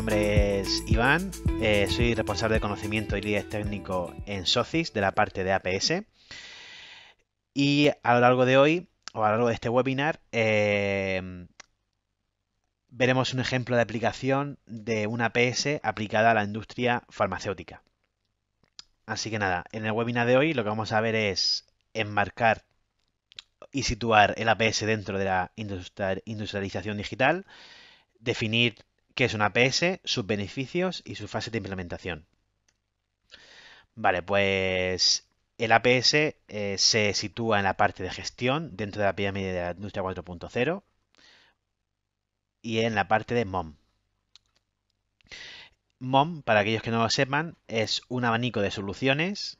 mi nombre es Iván, eh, soy responsable de conocimiento y líder técnico en SOCIS de la parte de APS. Y a lo largo de hoy, o a lo largo de este webinar, eh, veremos un ejemplo de aplicación de una APS aplicada a la industria farmacéutica. Así que nada, en el webinar de hoy lo que vamos a ver es enmarcar y situar el APS dentro de la industrialización digital, definir qué es un APS, sus beneficios y su fase de implementación. Vale, pues el APS eh, se sitúa en la parte de gestión dentro de la pirámide de la industria 4.0 y en la parte de MOM. MOM, para aquellos que no lo sepan, es un abanico de soluciones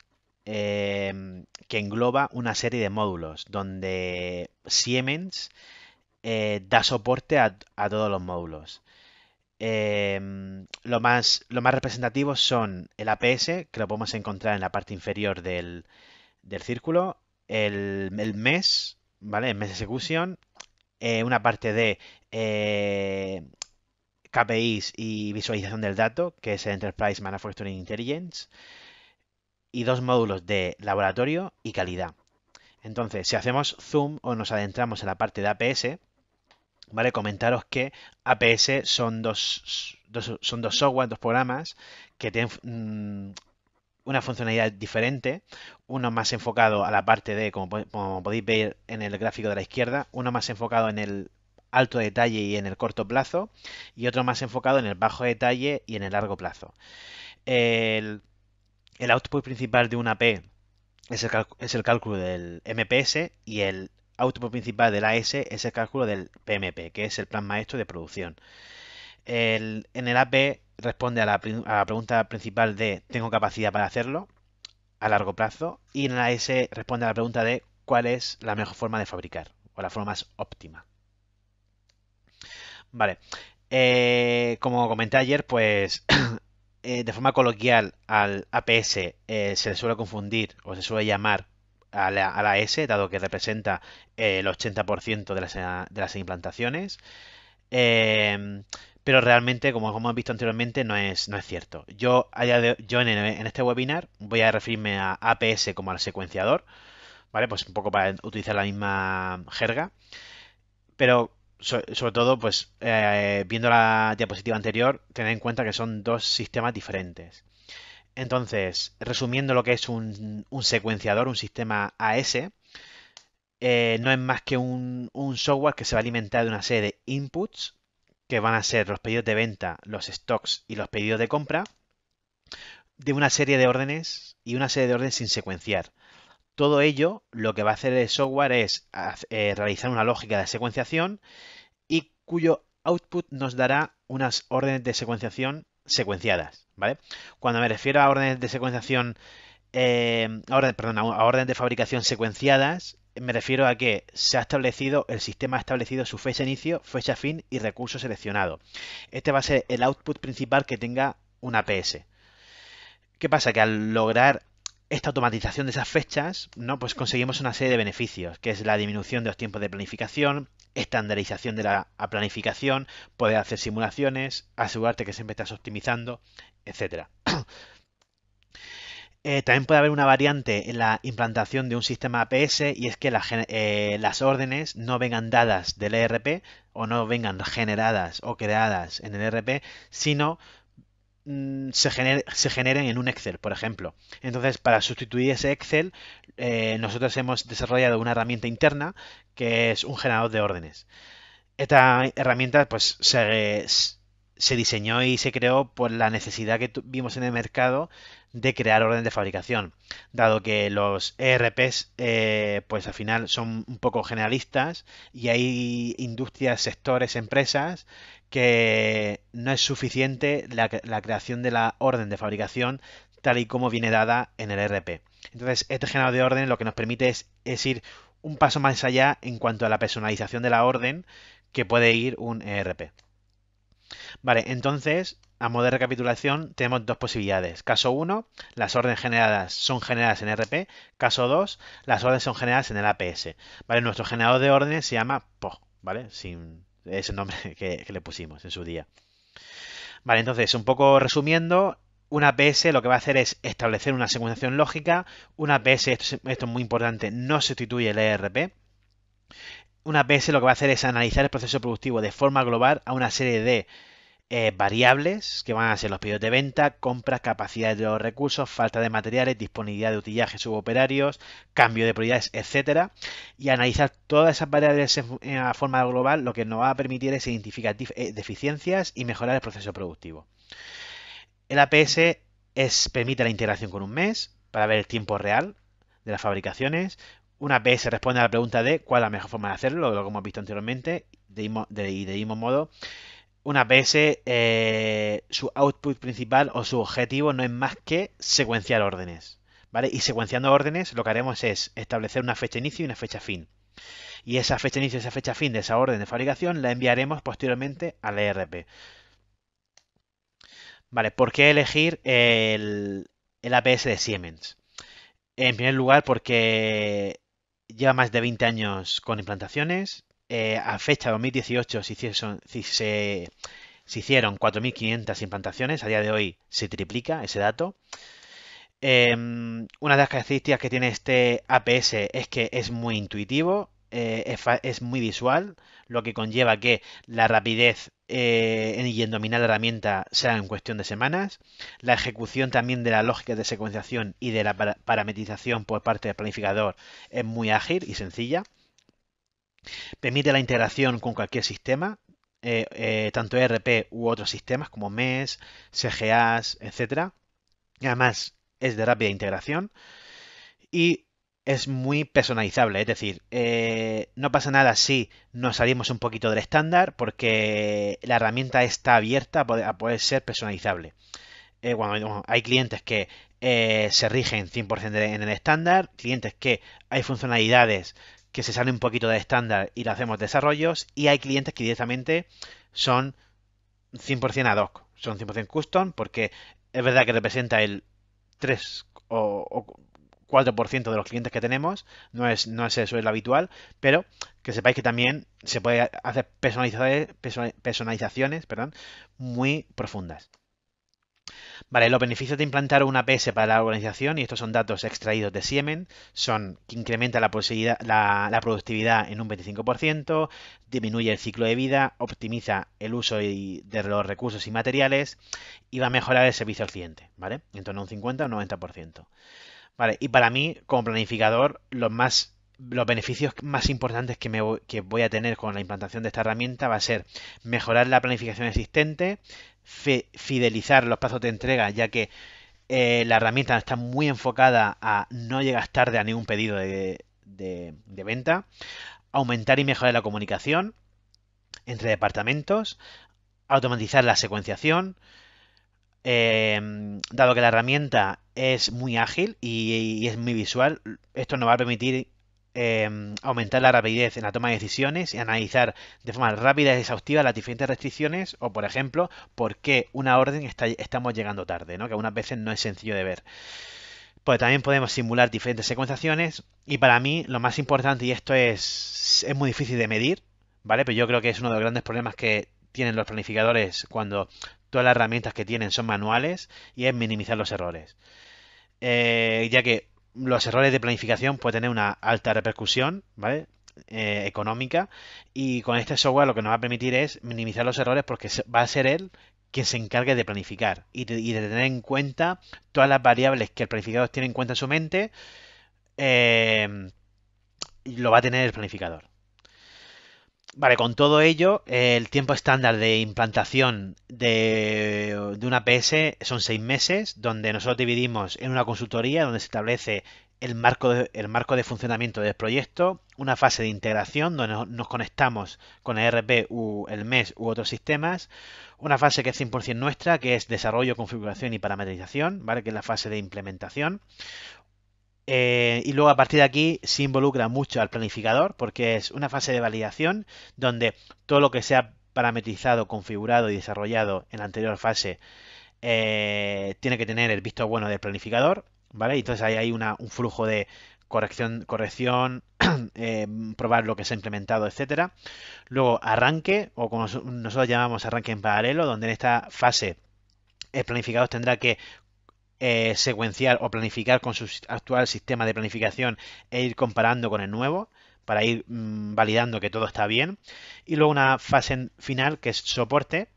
eh, que engloba una serie de módulos donde Siemens eh, da soporte a todos los módulos. Em, lo, más, lo representativo son el APS, que lo podemos encontrar en la parte inferior del, círculo, el, mes, ¿vale? El mes de ejecución, eh, una parte de eh, KPIs y visualización del dato, que es el Enterprise Manufacturing Intelligence, y dos módulos de laboratorio y calidad. Entonces, si hacemos zoom o nos adentramos en la parte de APS, ¿vale? Comentaros que APS son dos, son dos software, dos programas que tienen mm, una funcionalidad diferente, uno más enfocado a la parte de, como, podéis ver en el gráfico de la izquierda, uno más enfocado en el alto detalle y en el corto plazo, y otro más enfocado en el bajo detalle y en el largo plazo. El, output principal de un AP es el cálculo del MPS y el output principal del AS es el cálculo del PMP, que es el plan maestro de producción. en el AP responde a la, pregunta principal de ¿tengo capacidad para hacerlo? a largo plazo y en el AS responde a la pregunta de ¿cuál es la mejor forma de fabricar? o la forma más óptima. Vale, eh, como comenté ayer, pues eh, de forma coloquial al APS eh, se le suele confundir o se suele llamar a la, a la S, dado que representa eh, el 80% de las, eh, de las, implantaciones. Em, pero realmente, como, hemos visto anteriormente, no es, no es cierto. Yo, en, este webinar voy a referirme a APS como al secuenciador, ¿vale? Pues un poco para utilizar la misma jerga. Pero sobre todo, pues eh, viendo la diapositiva anterior, tened en cuenta que son dos sistemas diferentes. Entonces, resumiendo lo que es un, secuenciador, un sistema AS, eh, no es más que un, software que se va a alimentar de una serie de inputs, que van a ser los pedidos de venta, los stocks y los pedidos de compra, de una serie de órdenes y una serie de órdenes sin secuenciar. Todo ello lo que va a hacer el software es eh, realizar una lógica de secuenciación y cuyo output nos dará unas órdenes de secuenciación secuenciadas. Cuando me refiero a órdenes de orden, eh, de fabricación secuenciadas, me refiero a que se ha establecido, el sistema ha establecido su fecha inicio, fecha fin y recurso seleccionado. Este va a ser el output principal que tenga una PS. ¿Qué pasa? Que al lograr esta automatización de esas fechas, Pues conseguimos una serie de beneficios, que es la disminución de los tiempos de planificación, estandarización de la planificación, poder hacer simulaciones, asegurarte que siempre estás optimizando, etcétera. Eh, también puede haber una variante en la implantación de un sistema APS y es que eh, las órdenes no vengan dadas del ERP o no vengan generadas o creadas en el ERP, sino Mm, se, generen en un Excel, por ejemplo. Entonces, para sustituir ese Excel, eh, nosotros hemos desarrollado una herramienta interna que es un generador de órdenes. Esta herramienta pues, se, diseñó y se creó por la necesidad que tuvimos en el mercado de crear orden de fabricación, dado que los ERPs, eh, pues al final son un poco generalistas y hay industrias, sectores, empresas que no es suficiente la, creación de la orden de fabricación tal y como viene dada en el RP. Entonces, este generador de orden lo que nos permite es, ir un paso más allá en cuanto a la personalización de la orden que puede ir un ERP. Vale, entonces, a modo de recapitulación, tenemos dos posibilidades. Caso 1, las órdenes generadas son generadas en RP. Caso 2, las órdenes son generadas en el APS. Vale, nuestro generador de órdenes se llama PO, ¿vale? Sin, es el nombre que, le pusimos en su día. Vale, entonces, un poco resumiendo, una PS lo que va a hacer es establecer una segmentación lógica. Una PS, esto es muy importante, no sustituye el ERP. Una PS lo que va a hacer es analizar el proceso productivo de forma global a una serie de eh, variables que van a ser los pedidos de venta, compras, capacidades de los recursos, falta de materiales, disponibilidad de utillajes suboperarios, cambio de prioridades, etcétera, y analizar todas esas variables en forma global, lo que nos va a permitir es identificar eh, deficiencias y mejorar el proceso productivo. El APS permite la integración con un mes para ver el tiempo real de las fabricaciones, Un APS responde a la pregunta de cuál es la mejor forma de hacerlo, lo que hemos visto anteriormente, y de, mismo modo, un APS, eh, su output principal o su objetivo no es más que secuenciar órdenes. Y secuenciando órdenes lo que haremos es establecer una fecha inicio y una fecha fin. Y esa fecha inicio y esa fecha fin de esa orden de fabricación la enviaremos posteriormente al ERP. Vale, ¿por qué elegir el, el APS de Siemens? En primer lugar porque lleva más de 20 años con implantaciones, eh, a fecha 2018 se hicieron, 4.500 implantaciones, a día de hoy se triplica ese dato. Em, una de las características que tiene este APS es que es muy intuitivo, eh, es, muy visual, lo que conlleva que la rapidez en eh, y en dominar la herramienta sea en cuestión de semanas. La ejecución también de la lógica de secuenciación y de la parametrización por parte del planificador es muy ágil y sencilla. Permite la integración con cualquier sistema, eh, eh, tanto ERP u otros sistemas como MES, CGAs, etc. además es de rápida integración y es muy personalizable, es decir, eh, no pasa nada si nos salimos un poquito del estándar porque la herramienta está abierta a poder, ser personalizable. hay clientes que se rigen 100% en el estándar, clientes que hay funcionalidades que se sale un poquito de estándar y le hacemos desarrollos, y hay clientes que directamente son 100% ad hoc, son 100% custom, porque es verdad que representa el 3 o, 4% de los clientes que tenemos, no es, no es eso es lo habitual, pero que sepáis que también se puede hacer personalizaciones, personalizaciones muy profundas. Vale, los beneficios de implantar una PS para la organización, y estos son datos extraídos de Siemens, son que incrementa la, productividad en un 25%, disminuye el ciclo de vida, optimiza el uso de los recursos y materiales y va a mejorar el servicio al cliente, ¿vale? En torno a un 50 o un 90%. Vale, y para mí, como planificador, los más los beneficios más importantes que, me, que voy a tener con la implantación de esta herramienta va a ser mejorar la planificación existente, fidelizar los pasos de entrega, ya que eh, la herramienta está muy enfocada a no llegar tarde a ningún pedido de, venta, aumentar y mejorar la comunicación entre departamentos, automatizar la secuenciación, em, dado que la herramienta es muy ágil y, y, es muy visual, esto nos va a permitir Em, aumentar la rapidez en la toma de decisiones y analizar de forma rápida y exhaustiva las diferentes restricciones o, por ejemplo, por qué una orden está, estamos llegando tarde, ¿no? que algunas veces no es sencillo de ver. Pues también podemos simular diferentes secuenciaciones y para mí lo más importante, y esto es, es muy difícil de medir, ¿vale? Pero yo creo que es uno de los grandes problemas que tienen los planificadores cuando todas las herramientas que tienen son manuales y es minimizar los errores. Eh, ya que los errores de planificación pueden tener una alta repercusión, ¿vale? Eh, económica y con este software lo que nos va a permitir es minimizar los errores porque va a ser él quien se encargue de planificar y de, tener en cuenta todas las variables que el planificador tiene en cuenta en su mente, eh, lo va a tener el planificador. Vale, con todo ello, el tiempo estándar de implantación de, una PS son seis meses, donde nosotros dividimos en una consultoría, donde se establece el marco de, funcionamiento del proyecto, una fase de integración, donde nos conectamos con el ERP, u, el MES u otros sistemas, una fase que es 100% nuestra, que es desarrollo, configuración y parametrización, ¿vale? que es la fase de implementación, eh, y luego a partir de aquí se involucra mucho al planificador porque es una fase de validación donde todo lo que se ha parametrizado, configurado y desarrollado en la anterior fase eh, tiene que tener el visto bueno del planificador, ¿vale? entonces ahí hay un flujo de corrección, corrección eh, probar lo que se ha implementado, etcétera. Luego arranque, o como nosotros llamamos arranque en paralelo, donde en esta fase el planificador tendrá que eh, secuenciar o planificar con su actual sistema de planificación e ir comparando con el nuevo para ir mm, validando que todo está bien. Y luego una fase final que es soporte,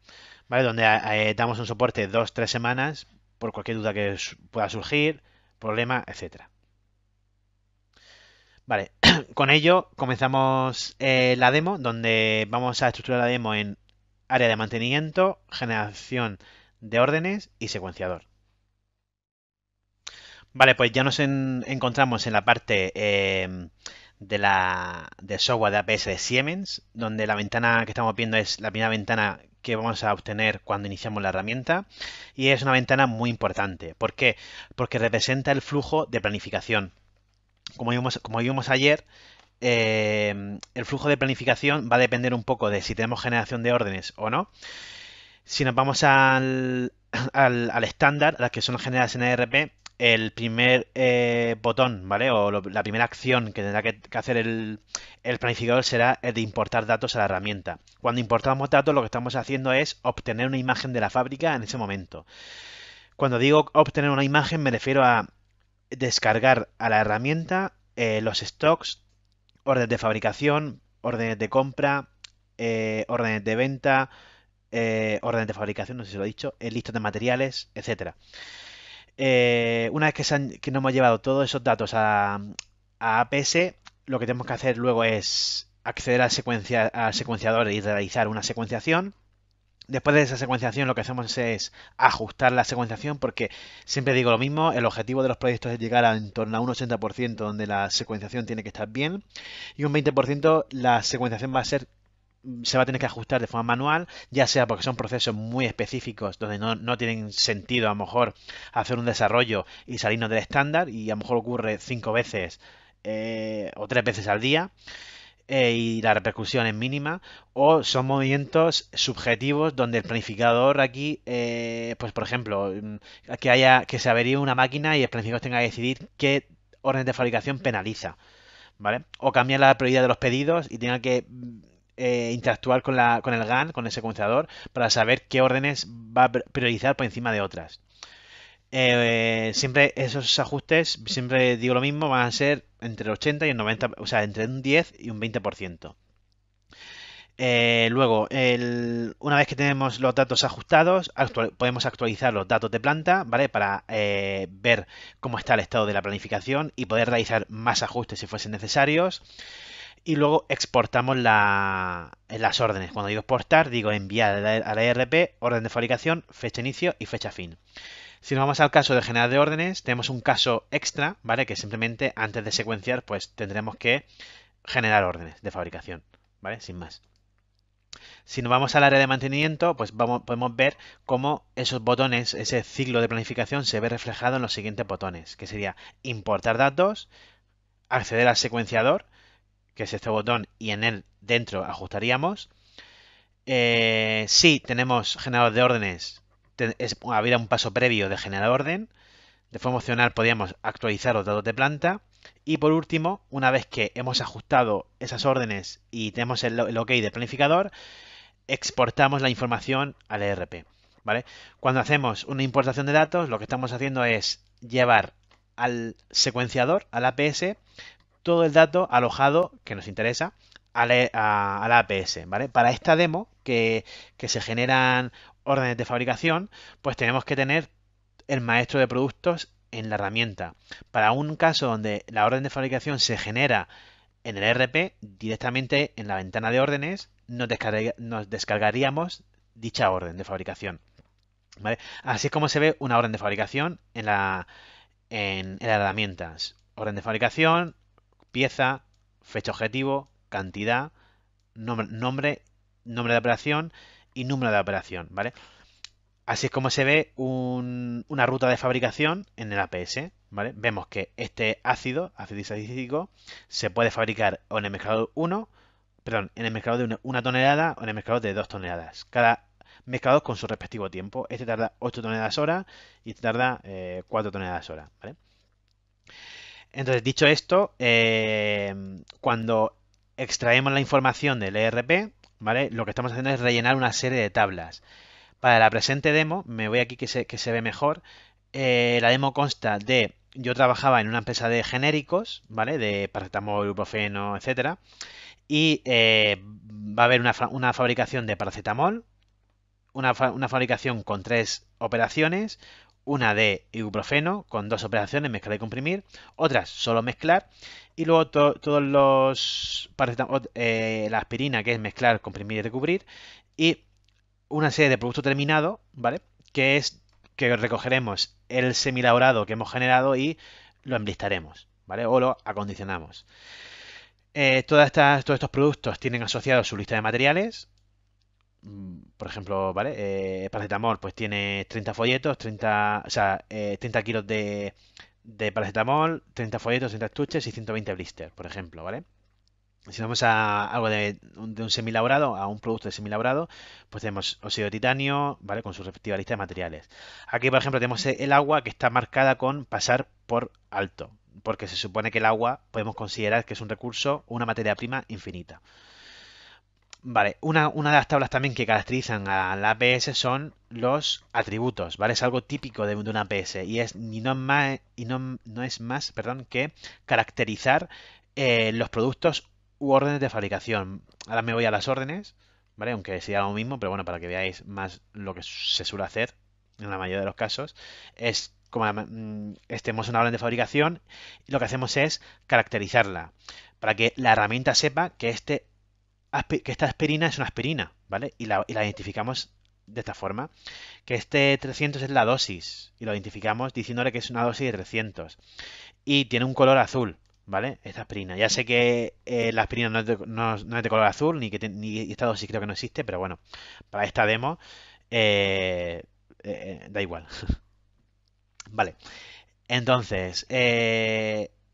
Donde ah, eh, damos un soporte dos, tres semanas por cualquier duda que pueda surgir, problema, etcétera. Vale, con ello comenzamos eh, la demo, donde vamos a estructurar la demo en área de mantenimiento, generación de órdenes y secuenciador. Vale, pues ya nos encontramos en la parte eh, de la, del software de APS de Siemens, donde la ventana que estamos viendo es la primera ventana que vamos a obtener cuando iniciamos la herramienta y es una ventana muy importante. ¿Por qué? Porque representa el flujo de planificación. Como vimos, ayer, eh, el flujo de planificación va a depender un poco de si tenemos generación de órdenes o no. Si nos vamos al, al, al estándar, a las que son generadas en ARP el primer eh, botón, ¿vale? O la primera acción que tendrá que, hacer el, planificador será el de importar datos a la herramienta. Cuando importamos datos, lo que estamos haciendo es obtener una imagen de la fábrica en ese momento. Cuando digo obtener una imagen, me refiero a descargar a la herramienta eh, los stocks, órdenes de fabricación, órdenes de compra, eh, órdenes de venta, órdenes de fabricación, no sé si lo he dicho, listas de materiales, etcétera. Eh, una vez que, nos hemos llevado todos esos datos a, a, APS, lo que tenemos que hacer luego es acceder al, secuencia, secuenciador y realizar una secuenciación. Después de esa secuenciación lo que hacemos es ajustar la secuenciación porque siempre digo lo mismo, el objetivo de los proyectos es llegar a en torno a un 80% donde la secuenciación tiene que estar bien y un 20% la secuenciación va a ser se va a tener que ajustar de forma manual, ya sea porque son procesos muy específicos donde no, tienen sentido a lo mejor hacer un desarrollo y salirnos del estándar y a lo mejor ocurre cinco veces eh, o tres veces al día eh, y la repercusión es mínima o son movimientos subjetivos donde el planificador aquí eh, pues por ejemplo mm, que haya que se averíe una máquina y el planificador tenga que decidir qué orden de fabricación penaliza ¿vale? o cambiar la prioridad de los pedidos y tenga que mm, eh, interactuar con, la, con el GAN, con el secuenciador, para saber qué órdenes va a priorizar por encima de otras. Eh, siempre esos ajustes, siempre digo lo mismo, van a ser entre el 80 y el 90, o sea, entre un 10 y un 20%. ciento eh, luego, una vez que tenemos los datos ajustados, podemos actualizar los datos de planta, ¿vale? Para ver cómo está el estado de la planificación y poder realizar más ajustes si fuesen necesarios y luego exportamos las órdenes. Cuando digo exportar, digo enviar a la ERP, orden de fabricación, fecha inicio y fecha fin. Si nos vamos al caso de generar de órdenes, tenemos un caso extra, ¿vale? Que simplemente antes de secuenciar, pues tendremos que generar órdenes de fabricación, ¿vale? Sin más. Si nos vamos al área de mantenimiento, pues vamos, podemos ver cómo esos botones, ese ciclo de planificación se ve reflejado en los siguientes botones, que sería importar datos, acceder al secuenciador, que es este botón, y en él dentro ajustaríamos. Eh, si tenemos generador de órdenes, habría un paso previo de generar orden. De forma opcional podríamos actualizar los datos de planta. Y por último, una vez que hemos ajustado esas órdenes y tenemos el, OK de planificador, exportamos la información al ERP. ¿vale? Cuando hacemos una importación de datos, lo que estamos haciendo es llevar al secuenciador, al APS, todo el dato alojado que nos interesa a APS, Para esta demo que, se generan órdenes de fabricación, pues tenemos que tener el maestro de productos en la herramienta. Para un caso donde la orden de fabricación se genera en el RP, directamente en la ventana de órdenes, nos, descargaríamos dicha orden de fabricación. Así es como se ve una orden de fabricación en las herramientas. Orden de fabricación, pieza, fecha objetivo, cantidad, nombre, nombre, de operación y número de operación, ¿vale? Así es como se ve una ruta de fabricación en el APS. ¿vale? Vemos que este ácido, ácido se puede fabricar en el mezclador 1, perdón, en el de una tonelada o en el mezclador de dos toneladas. Cada mezclador con su respectivo tiempo. Este tarda 8 toneladas hora y este tarda 4 eh, toneladas hora. ¿vale? Entonces, dicho esto, eh, cuando extraemos la información del ERP, ¿vale? Lo que estamos haciendo es rellenar una serie de tablas. Para la presente demo, me voy aquí que se, ve mejor, eh, la demo consta de, yo trabajaba en una empresa de genéricos, ¿vale? De paracetamol, ibuprofeno, etcétera, y eh, va a haber una, fabricación de paracetamol, una fabricación con tres operaciones, una de ibuprofeno con dos operaciones, mezclar y comprimir, otras solo mezclar, y luego todos los eh, la aspirina, que es mezclar, comprimir y recubrir, y una serie de productos terminados, ¿vale? Que es que recogeremos el semilaborado que hemos generado y lo emblistaremos, ¿vale? O lo acondicionamos. Eh, todas estas, todos estos productos tienen asociados su lista de materiales, Mm, por ejemplo, ¿vale? Eh, paracetamol, pues tiene 30 folletos, 30, o sea, 30 eh, kilos de, paracetamol, 30 folletos, 30 estuches y 120 blisters, por ejemplo, ¿vale? Si vamos a algo de, un semilaborado, a un producto de semilaborado, pues tenemos óxido de titanio, ¿vale? Con su respectiva lista de materiales. Aquí, por ejemplo, tenemos el agua que está marcada con pasar por alto, porque se supone que el agua podemos considerar que es un recurso, una materia prima infinita. Vale, una, de las tablas también que caracterizan a la APS son los atributos, ¿vale? Es algo típico de, una APS y, es, no, más, y no, no es más perdón, que caracterizar eh, los productos u órdenes de fabricación. Ahora me voy a las órdenes, ¿vale? Aunque sea lo mismo, pero bueno, para que veáis más lo que se suele hacer en la mayoría de los casos, es como mm, estemos una orden de fabricación, y lo que hacemos es caracterizarla para que la herramienta sepa que este que esta aspirina es una aspirina, ¿vale? Y la, identificamos de esta forma, que este 300 es la dosis, y lo identificamos diciéndole que es una dosis de 300, y tiene un color azul, ¿vale? Esta aspirina. Ya sé que eh, la aspirina no es, de, color azul, ni que ni esta dosis creo que no existe, pero bueno, para esta demo eh, eh, da igual. vale, entonces,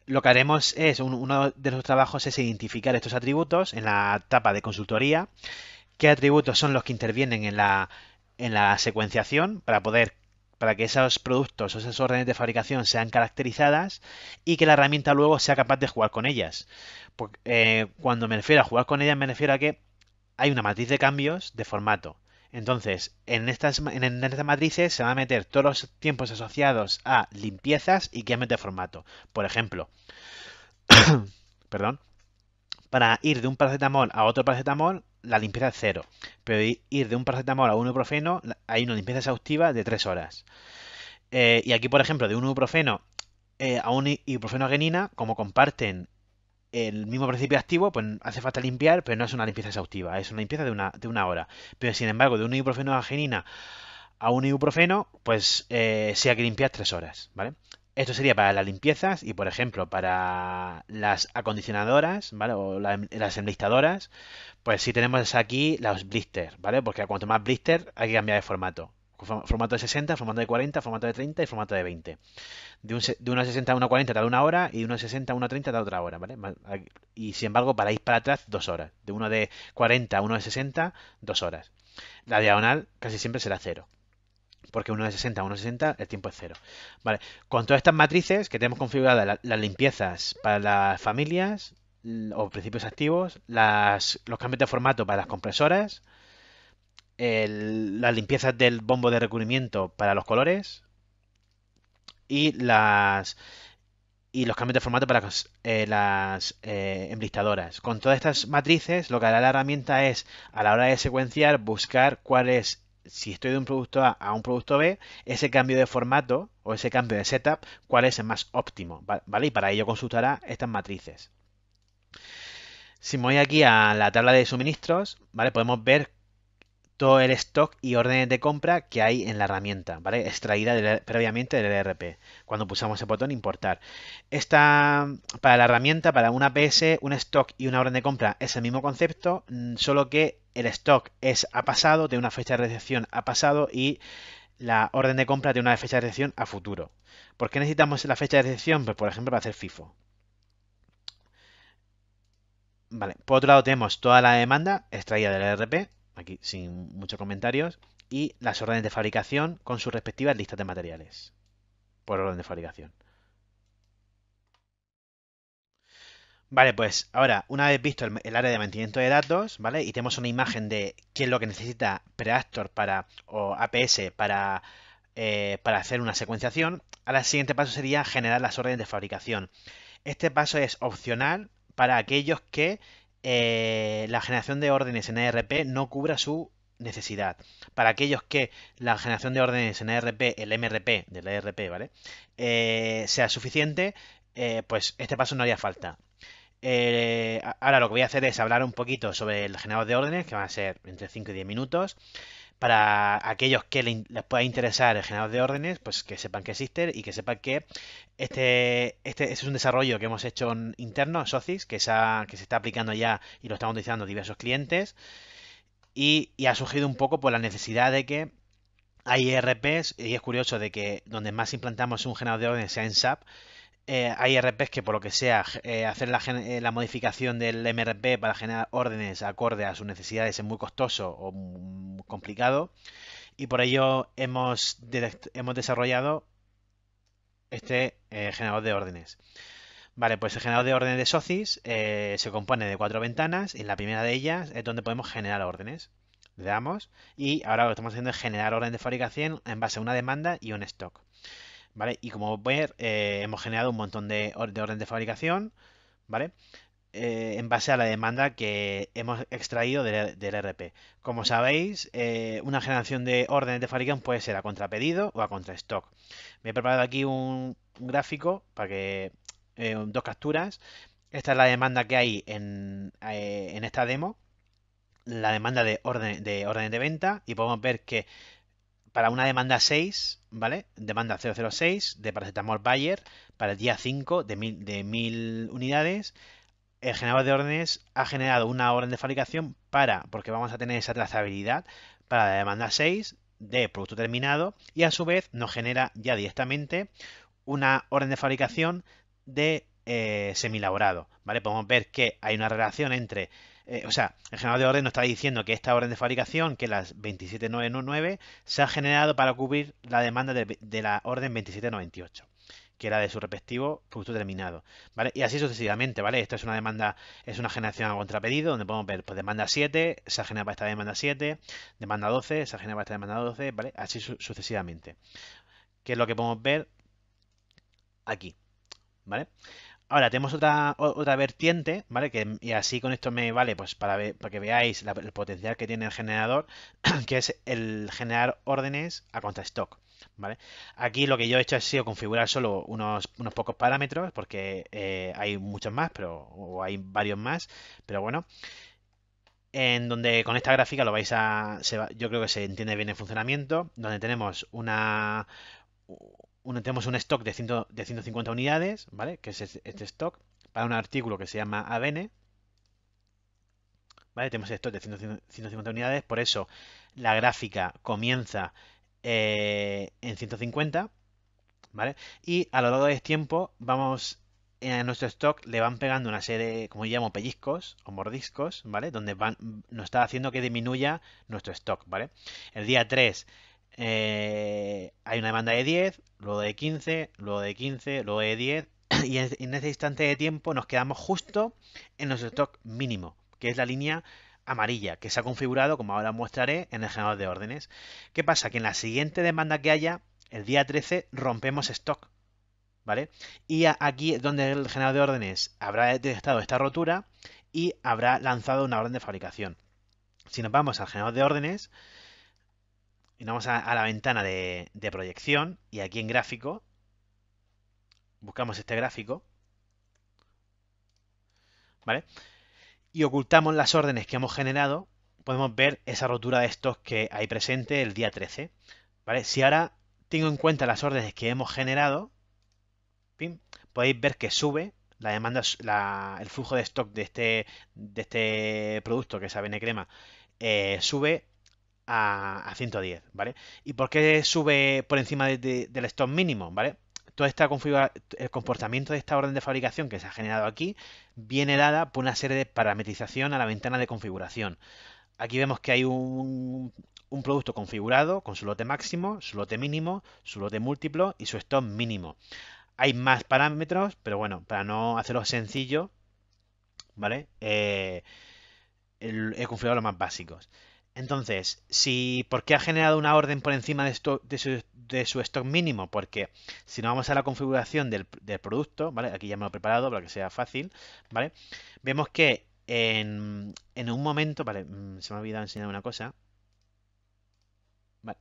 lo que haremos es, uno de los trabajos es identificar estos atributos en la etapa de consultoría, qué atributos son los que intervienen en la, en la secuenciación para poder para que esos productos o esas órdenes de fabricación sean caracterizadas y que la herramienta luego sea capaz de jugar con ellas. Pues, eh, cuando me refiero a jugar con ellas me refiero a que hay una matriz de cambios de formato. Entonces, en estas, en estas matrices se van a meter todos los tiempos asociados a limpiezas y cambios de formato. Por ejemplo, perdón, para ir de un paracetamol a otro paracetamol, la limpieza es cero. Pero ir de un paracetamol a un ibuprofeno, hay una limpieza exhaustiva de tres horas. Eh, y aquí, por ejemplo, de un ibuprofeno eh, a un ibuprofeno genina, como comparten el mismo principio activo, pues hace falta limpiar, pero no es una limpieza exhaustiva, es una limpieza de una, de una hora. Pero sin embargo, de un ibuprofeno de a un ibuprofeno, pues eh, sí hay que limpiar tres horas, ¿vale? Esto sería para las limpiezas y, por ejemplo, para las acondicionadoras, O em, las enlistadoras, pues sí tenemos aquí los blisters, ¿vale? Porque cuanto más blister hay que cambiar de formato formato de 60, formato de 40, formato de 30 y formato de 20. De, un, de una 60 a una 40 da una hora y de una 60 a una 30 da otra hora, ¿vale? Y sin embargo, para ir para atrás, dos horas. De uno de 40 a uno de 60, dos horas. La diagonal casi siempre será cero. Porque uno de 60 a uno de 60, el tiempo es cero. Vale, con todas estas matrices que tenemos configuradas, las limpiezas para las familias o principios activos, las, los cambios de formato para las compresoras, las limpiezas del bombo de recubrimiento para los colores y las y los cambios de formato para las eh, eh Con todas estas matrices, lo que hará la herramienta es, a la hora de secuenciar, buscar cuál es, si estoy de un producto A a un producto B, ese cambio de formato o ese cambio de setup, cuál es el más óptimo, ¿vale? Y para ello consultará estas matrices. Si me voy aquí a la tabla de suministros, ¿vale? Podemos ver todo el stock y órdenes de compra que hay en la herramienta, ¿vale? Extraída previamente del ERP, cuando pulsamos el botón importar. Esta, para la herramienta, para una PS, un stock y una orden de compra es el mismo concepto, mm, solo que el stock es a pasado, de una fecha de recepción a pasado y la orden de compra de una fecha de recepción a futuro. ¿Por qué necesitamos la fecha de recepción? Pues por ejemplo para hacer FIFO. por otro lado tenemos toda la demanda extraída del ERP, aquí sin muchos comentarios, y las órdenes de fabricación con sus respectivas listas de materiales, por orden de fabricación. Vale, pues ahora, una vez visto el, área de mantenimiento de datos, ¿vale? Y tenemos una imagen de qué es lo que necesita Preactor para, o APS para, eh, para hacer una secuenciación, ahora el siguiente paso sería generar las órdenes de fabricación. Este paso es opcional para aquellos que eh, la generación de órdenes en ARP no cubra su necesidad. Para aquellos que la generación de órdenes en ARP, el MRP del ERP, ¿vale? Eh, sea suficiente, eh, pues este paso no haría falta. ahora lo que voy a hacer es hablar un poquito sobre el generador de órdenes, que van a ser entre 5 y 10 minutos para aquellos que les pueda interesar el generador de órdenes, pues que sepan que existe y que sepan que este, este, este es un desarrollo que hemos hecho en, interno en Socis, que, se que se está aplicando ya y lo están utilizando diversos clientes. Y, ha surgido un poco por la necesidad de que hay ERPs, y es curioso de que donde más implantamos un generador de órdenes sea en SAP, eh, hay RPs que por lo que sea eh, hacer eh, la, modificación del MRP para generar órdenes acorde a sus necesidades es muy costoso o complicado y por ello hemos, desarrollado este generador de órdenes. Vale, pues el generador de órdenes de SOCIS se compone de cuatro ventanas y en la primera de ellas es donde podemos generar órdenes. Le damos y ahora lo que estamos haciendo es generar órdenes de fabricación en base a una demanda y un stock. Y como ver, eh, hemos generado un montón de, de de fabricación, ¿vale? Eh, en base a la demanda que hemos extraído del, e-, e RP. Como sabéis, eh, una generación de órdenes de fabricación puede ser a contrapedido o a stock. Me he preparado aquí un, gráfico para que dos capturas. Esta es la demanda que hay en, esta demo, la demanda de órdenes de de venta y podemos ver que para una demanda 6, ¿vale? Demanda 006 de paracetamol Bayer para el día 5 de 1000 unidades. El generador de órdenes ha generado una orden de fabricación para, porque vamos a tener esa trazabilidad, para la demanda 6 de producto terminado y a su vez nos genera ya directamente una orden de fabricación de eh, semilaborado, ¿vale? Podemos ver que hay una relación entre eh, o sea, el generador de orden nos está diciendo que esta orden de fabricación, que las 27999, se ha generado para cubrir la demanda de, la orden 2798 que era de su respectivo producto terminado, ¿vale? Y así sucesivamente, ¿vale? Esto es una demanda, es una generación a contrapedido, donde podemos ver, pues demanda 7, se ha generado para esta demanda 7, demanda 12, se ha generado para esta demanda 12, ¿vale? Así sucesivamente. Que es lo que podemos ver aquí, ¿vale? Ahora tenemos otra, otra vertiente, ¿vale? Que, y así con esto me vale, pues para, ver, para que veáis el potencial que tiene el generador, que es el generar órdenes a stock ¿Vale? Aquí lo que yo he hecho ha sido configurar solo unos, unos pocos parámetros, porque eh, hay muchos más, pero, o hay varios más, pero bueno. En donde con esta gráfica lo vais a. yo creo que se entiende bien el funcionamiento. Donde tenemos una tenemos un stock de, 150 unidades, ¿vale? Que es este, este stock, para un artículo que se llama ABN. ¿Vale? Tenemos stock de 150 unidades, por eso la gráfica comienza eh, en 150, ¿vale? Y a lo largo del tiempo vamos eh, a nuestro stock le van pegando una serie como yo llamo, pellizcos o mordiscos, ¿vale? Donde van, nos está haciendo que disminuya nuestro stock, ¿vale? El día 3 eh, hay una demanda de 10, luego de 15, luego de 15, luego de 10, y en ese instante de tiempo nos quedamos justo en nuestro stock mínimo, que es la línea amarilla, que se ha configurado, como ahora mostraré, en el generador de órdenes. ¿Qué pasa? Que en la siguiente demanda que haya, el día 13, rompemos stock. ¿Vale? Y aquí es donde el generador de órdenes habrá detectado esta rotura y habrá lanzado una orden de fabricación. Si nos vamos al generador de órdenes, y vamos a, la ventana de, proyección y aquí en gráfico buscamos este gráfico, ¿vale? Y ocultamos las órdenes que hemos generado, podemos ver esa rotura de stock que hay presente el día 13, ¿vale? Si ahora tengo en cuenta las órdenes que hemos generado, podéis ver que sube la demanda, el flujo de stock de este, de este producto que es ABN crema, eh, sube a, 110, ¿vale? ¿Y por qué sube por encima del stock mínimo, ¿vale? toda esta el comportamiento de esta orden de fabricación que se ha generado aquí viene dada por una serie de parametrización a la ventana de configuración. Aquí vemos que hay un, producto configurado con su lote máximo, su lote mínimo, su lote múltiplo y su stock mínimo. Hay más parámetros, pero bueno, para no hacerlo sencillo, ¿vale? Eh, he configurado los más básicos. Entonces, ¿por qué ha generado una orden por encima de, su, stock mínimo? Porque si nos vamos a la configuración del, producto, ¿vale? Aquí ya me lo he preparado para que sea fácil, ¿vale? Vemos que en, un momento, ¿vale? Mm, se me ha olvidado enseñar una cosa.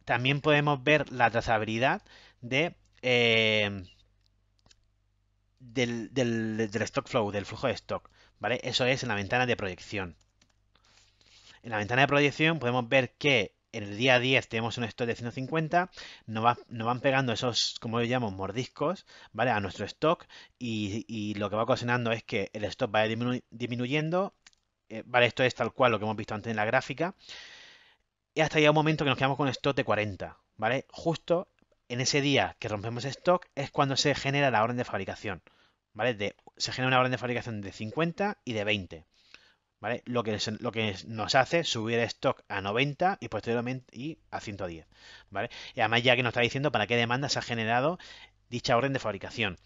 También podemos ver la trazabilidad eh, del, stock flow, del flujo de stock, ¿vale? Eso es en la ventana de proyección, en la ventana de proyección podemos ver que en el día 10 tenemos un stock de 150, nos, van pegando esos, como yo llamo, mordiscos, ¿vale? A nuestro stock y, lo que va ocasionando es que el stock va disminuyendo, eh, ¿vale? Esto es tal cual lo que hemos visto antes en la gráfica. Y hasta llega un momento que nos quedamos con stock de 40, ¿vale? Justo en ese día que rompemos stock es cuando se genera la orden de fabricación, ¿vale? se genera una orden de fabricación de 50 y de 20. ¿Vale? Lo que, lo que nos hace subir stock a 90 y posteriormente y a 110. ¿Vale? Y además ya que nos está diciendo para qué demanda se ha generado dicha orden de fabricación.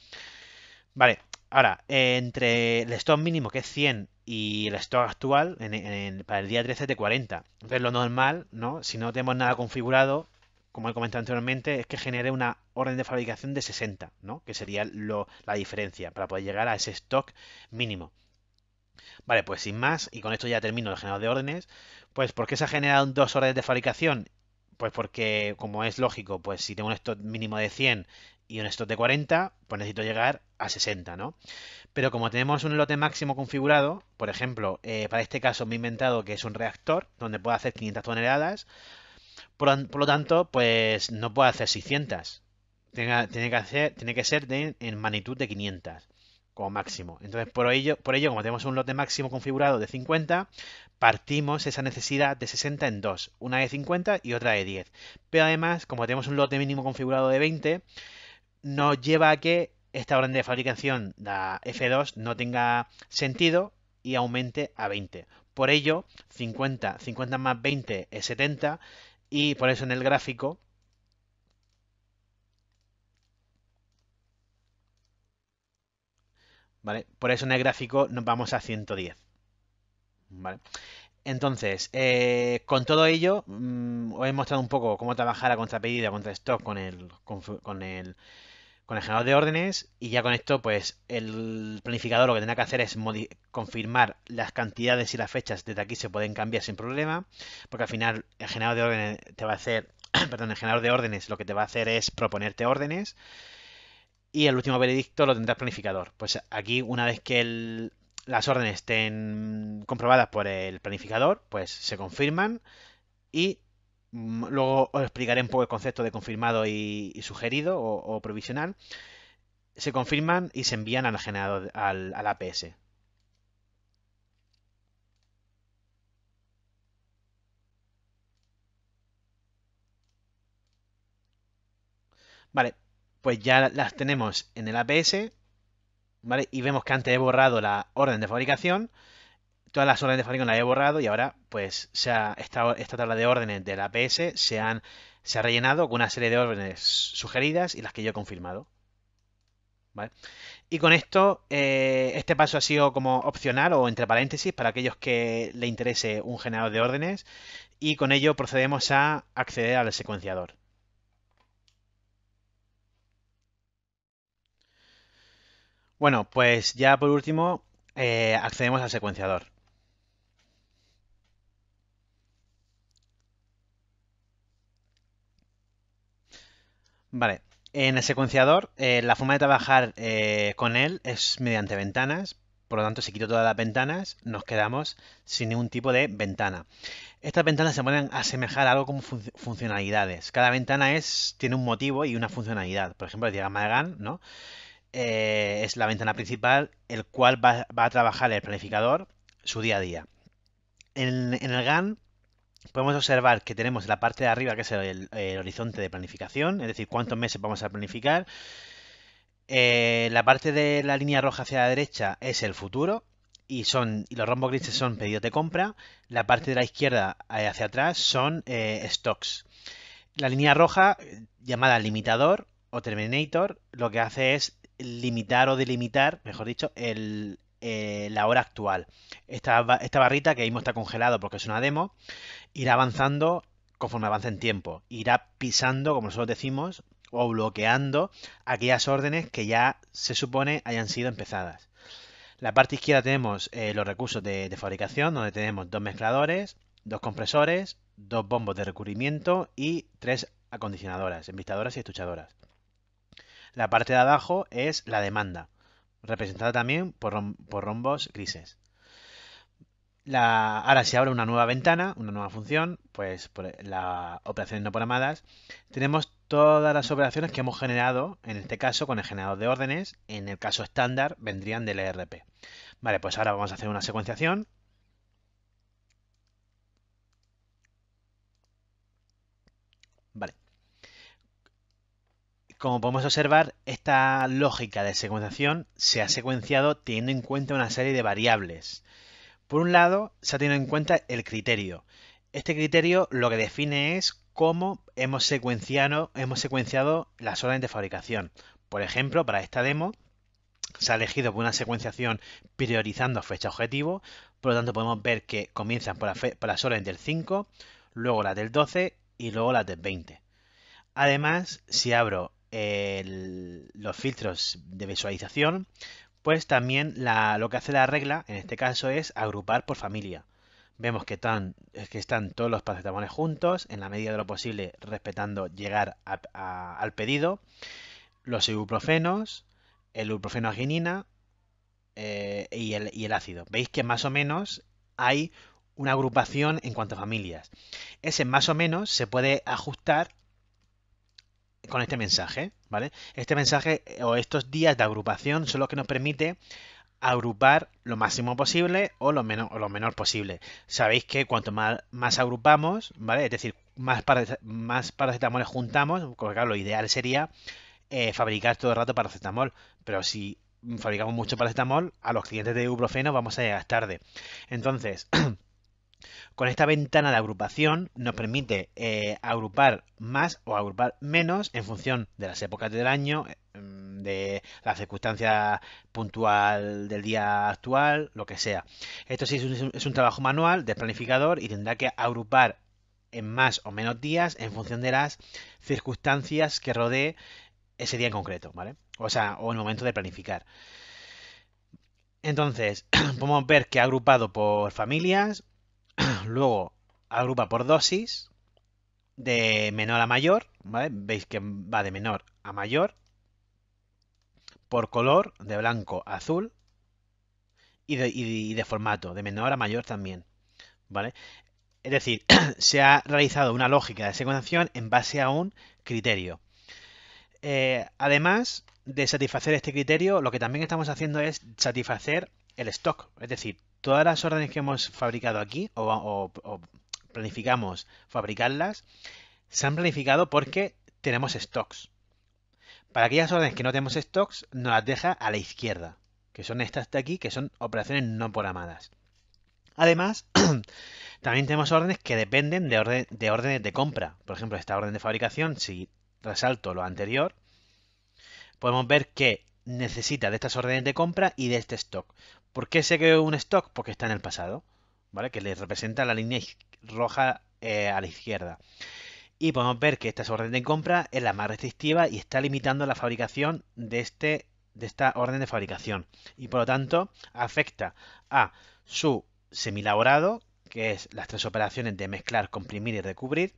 Vale, ahora, entre el stock mínimo que es 100 y el stock actual para el día 13 de 40. Entonces lo normal, ¿no? Si no tenemos nada configurado, como he comentado anteriormente, es que genere una orden de fabricación de 60, ¿no? Que sería lo, la diferencia para poder llegar a ese stock mínimo. Vale, pues sin más, y con esto ya termino el generador de órdenes, pues ¿por qué se ha generado dos órdenes de fabricación? Pues porque, como es lógico, pues si tengo un stock mínimo de 100 y un stock de 40, pues necesito llegar a 60, ¿no? Pero como tenemos un lote máximo configurado, por ejemplo, eh, para este caso me he inventado que es un reactor donde puedo hacer 500 toneladas, por, lo tanto, pues no puedo hacer 600, tiene, que, hacer, ser en magnitud de 500 como máximo. Entonces, por ello, por ello, como tenemos un lote máximo configurado de 50, partimos esa necesidad de 60 en dos, una de 50 y otra de 10. Pero además, como tenemos un lote mínimo configurado de 20, nos lleva a que esta orden de fabricación, la F2, no tenga sentido y aumente a 20. Por ello, 50, 50 más 20 es 70 y por eso en el gráfico Por eso en el gráfico nos vamos a 110, Entonces, eh, con todo ello, mm, os he mostrado un poco cómo trabajar a contrapedida, contra stock con el, con, con el, con el generador de órdenes y ya con esto, pues el planificador lo que tendrá que hacer es confirmar las cantidades y las fechas desde aquí se pueden cambiar sin problema, porque al final el generador de órdenes te va a hacer, perdón, el generador de órdenes lo que te va a hacer es proponerte órdenes y el último veredicto lo tendrá el planificador. Pues aquí, una vez que las órdenes estén comprobadas por el planificador, pues se confirman y mm, luego os explicaré un poco el concepto de confirmado y, sugerido o, provisional. Se confirman y se envían al generador, al, al APS. Vale, pues ya las tenemos en el APS, ¿vale? Y vemos que antes he borrado la orden de fabricación, todas las órdenes de fabricación las he borrado y ahora pues esta, esta, tabla de órdenes del APS se, se ha rellenado con una serie de órdenes sugeridas y las que yo he confirmado. ¿Vale? Y con esto, eh, este paso ha sido como opcional o entre paréntesis para aquellos que le interese un generador de órdenes y con ello procedemos a acceder al secuenciador. Bueno, pues ya por último eh, accedemos al secuenciador. Vale, en el secuenciador eh, la forma de trabajar eh, con él es mediante ventanas, por lo tanto si quito todas las ventanas nos quedamos sin ningún tipo de ventana. Estas ventanas se pueden asemejar a algo como funcionalidades. Cada ventana es, tiene un motivo y una funcionalidad. Por ejemplo, el diagrama de GAN, ¿no? Eh, es la ventana principal, el cual va, a trabajar el planificador su día a día. En, el GAN podemos observar que tenemos la parte de arriba que es el, horizonte de planificación, es decir, cuántos meses vamos a planificar. Eh, la parte de la línea roja hacia la derecha es el futuro y son los rombos grises son pedidos de compra. La parte de la izquierda eh, hacia atrás son stocks. La línea roja llamada limitador o terminator lo que hace es limitar o delimitar, mejor dicho, eh, la hora actual. Esta, esta barrita que ahí está congelado porque es una demo, irá avanzando conforme avance en tiempo. Irá pisando, como nosotros decimos, o bloqueando aquellas órdenes que ya se supone hayan sido empezadas. La parte izquierda tenemos eh, los recursos de, fabricación, donde tenemos dos mezcladores, dos compresores, dos bombos de recubrimiento y tres acondicionadoras, envistadoras y estuchadoras. La parte de abajo es la demanda, representada también por, rombos grises. ahora si abre una nueva ventana, una nueva función, pues por e, las operaciones no programadas, tenemos todas las operaciones que hemos generado, en este caso con el generador de órdenes, en el caso estándar vendrían del ERP. Vale, pues ahora vamos a hacer una secuenciación. Vale. Como podemos observar, esta lógica de secuenciación se ha secuenciado teniendo en cuenta una serie de variables. Por un lado, se ha tenido en cuenta el criterio. Este criterio lo que define es cómo hemos secuenciado, las órdenes de fabricación. Por ejemplo, para esta demo se ha elegido una secuenciación priorizando fecha objetivo, por lo tanto podemos ver que comienzan por, por las órdenes del 5, luego las del 12 y luego las del 20. Además, si abro los filtros de visualización, pues también lo que hace la regla, en este caso, es agrupar por familia. Vemos que están, todos los paracetamoles juntos, en la medida de lo posible respetando llegar al pedido, los ibuprofenos, el ibuprofeno aginina eh, y el ácido. Veis que más o menos hay una agrupación en cuanto a familias. Ese más o menos se puede ajustar con este mensaje, ¿vale? Este mensaje eh, o estos días de agrupación son los que nos permite agrupar lo máximo posible o lo, menos, lo menor posible. Sabéis que cuanto más, más agrupamos, ¿vale? Es decir, más, para, más paracetamoles juntamos, porque claro, lo ideal sería eh, fabricar todo el rato paracetamol, pero si fabricamos mucho paracetamol, a los clientes de ibuprofeno vamos a llegar tarde. Entonces, Con esta ventana de agrupación nos permite eh, agrupar más o agrupar menos en función de las épocas del año, mm, de la circunstancia puntual del día actual, lo que sea. Esto sí es un, trabajo manual de planificador y tendrá que agrupar en más o menos días en función de las circunstancias que rodee ese día en concreto, ¿vale? O sea, o el momento de planificar. Entonces, podemos ver que ha agrupado por familias, Luego agrupa por dosis de menor a mayor, ¿vale? Veis que va de menor a mayor. Por color, de blanco a azul. Y de, formato, de menor a mayor también, ¿vale? Es decir, se ha realizado una lógica de secuenciación en base a un criterio. Eh, además de satisfacer este criterio, lo que también estamos haciendo es satisfacer el stock, es decir, todas las órdenes que hemos fabricado aquí o, planificamos fabricarlas, se han planificado porque tenemos stocks. Para aquellas órdenes que no tenemos stocks, nos las deja a la izquierda, que son estas de aquí, que son operaciones no programadas. Además, también tenemos órdenes que dependen de órdenes de compra. Por ejemplo, esta orden de fabricación, si resalto lo anterior, podemos ver que necesita de estas órdenes de compra y de este stock. ¿Por qué se creó un stock? Porque está en el pasado, ¿vale? Que le representa la línea roja eh, a la izquierda. Y podemos ver que esta orden de compra es la más restrictiva y está limitando la fabricación de, este, de esta orden de fabricación. Y por lo tanto afecta a su semilaborado, que es las tres operaciones de mezclar, comprimir y recubrir,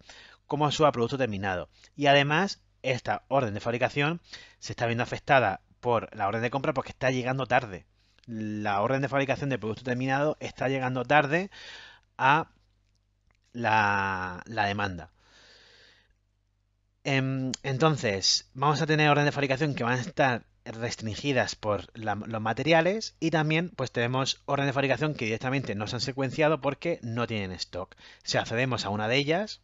como a su producto terminado. Y además esta orden de fabricación se está viendo afectada por la orden de compra porque está llegando tarde la orden de fabricación de producto terminado está llegando tarde a la, demanda. Em, entonces, vamos a tener orden de fabricación que van a estar restringidas por los materiales y también pues tenemos orden de fabricación que directamente no se han secuenciado porque no tienen stock. Si accedemos a una de ellas,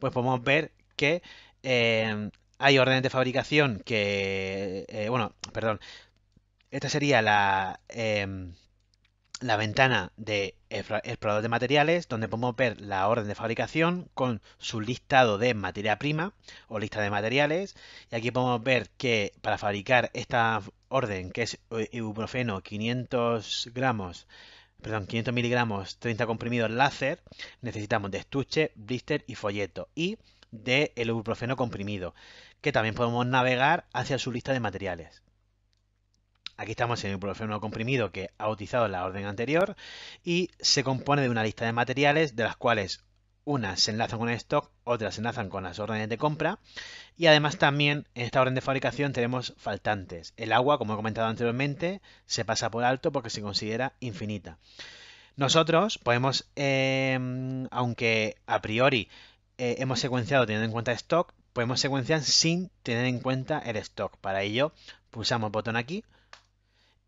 pues podemos ver que eh, hay órdenes de fabricación que, eh, bueno, perdón, esta sería la, em, ventana de explorador de materiales, donde podemos ver la orden de fabricación con su listado de materia prima o lista de materiales. Y aquí podemos ver que para fabricar esta orden, que es e-, ibuprofeno 500 gramos, perdón, 500 miligramos, 30 comprimidos láser, necesitamos de estuche, blister y folleto. Y de el ibuprofeno comprimido, que también podemos navegar hacia su lista de materiales. Aquí estamos en el ibuprofeno comprimido que ha utilizado la orden anterior y se compone de una lista de materiales de las cuales unas se enlazan con el stock, otras se enlazan con las órdenes de compra y además también en esta orden de fabricación tenemos faltantes. El agua, como he comentado anteriormente, se pasa por alto porque se considera infinita. Nosotros podemos, em, aunque a priori eh, hemos secuenciado teniendo en cuenta stock, podemos secuenciar sin tener en cuenta el stock. Para ello pulsamos botón aquí,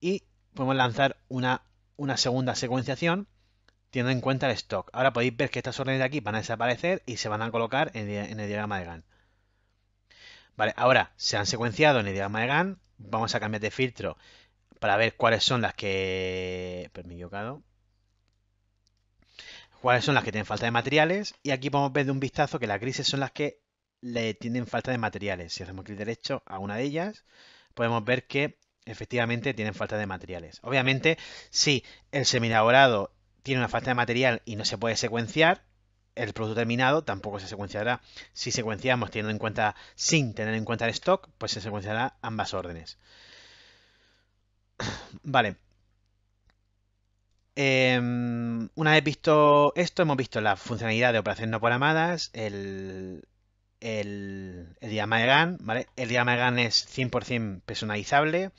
y podemos lanzar una, una segunda secuenciación teniendo en cuenta el stock. Ahora podéis ver que estas órdenes de aquí van a desaparecer y se van a colocar en, el diagrama de GAN. Vale, ahora se han secuenciado en el diagrama de GAN. Vamos a cambiar de filtro para ver cuáles son las que... Permítanme Cuáles son las que tienen falta de materiales. Y aquí podemos ver de un vistazo que las grises son las que le tienen falta de materiales. Si hacemos clic derecho a una de ellas, podemos ver que efectivamente tienen falta de materiales. Obviamente, si el semilaborado tiene una falta de material y no se puede secuenciar, el producto terminado tampoco se secuenciará. Si secuenciamos teniendo en cuenta, sin tener en cuenta el stock, pues se secuenciará ambas órdenes. Vale. Em, una vez visto esto, hemos visto la funcionalidad de operaciones no programadas, el, el, el diagrama de GAN, El diagrama de GAN es 100% personalizable.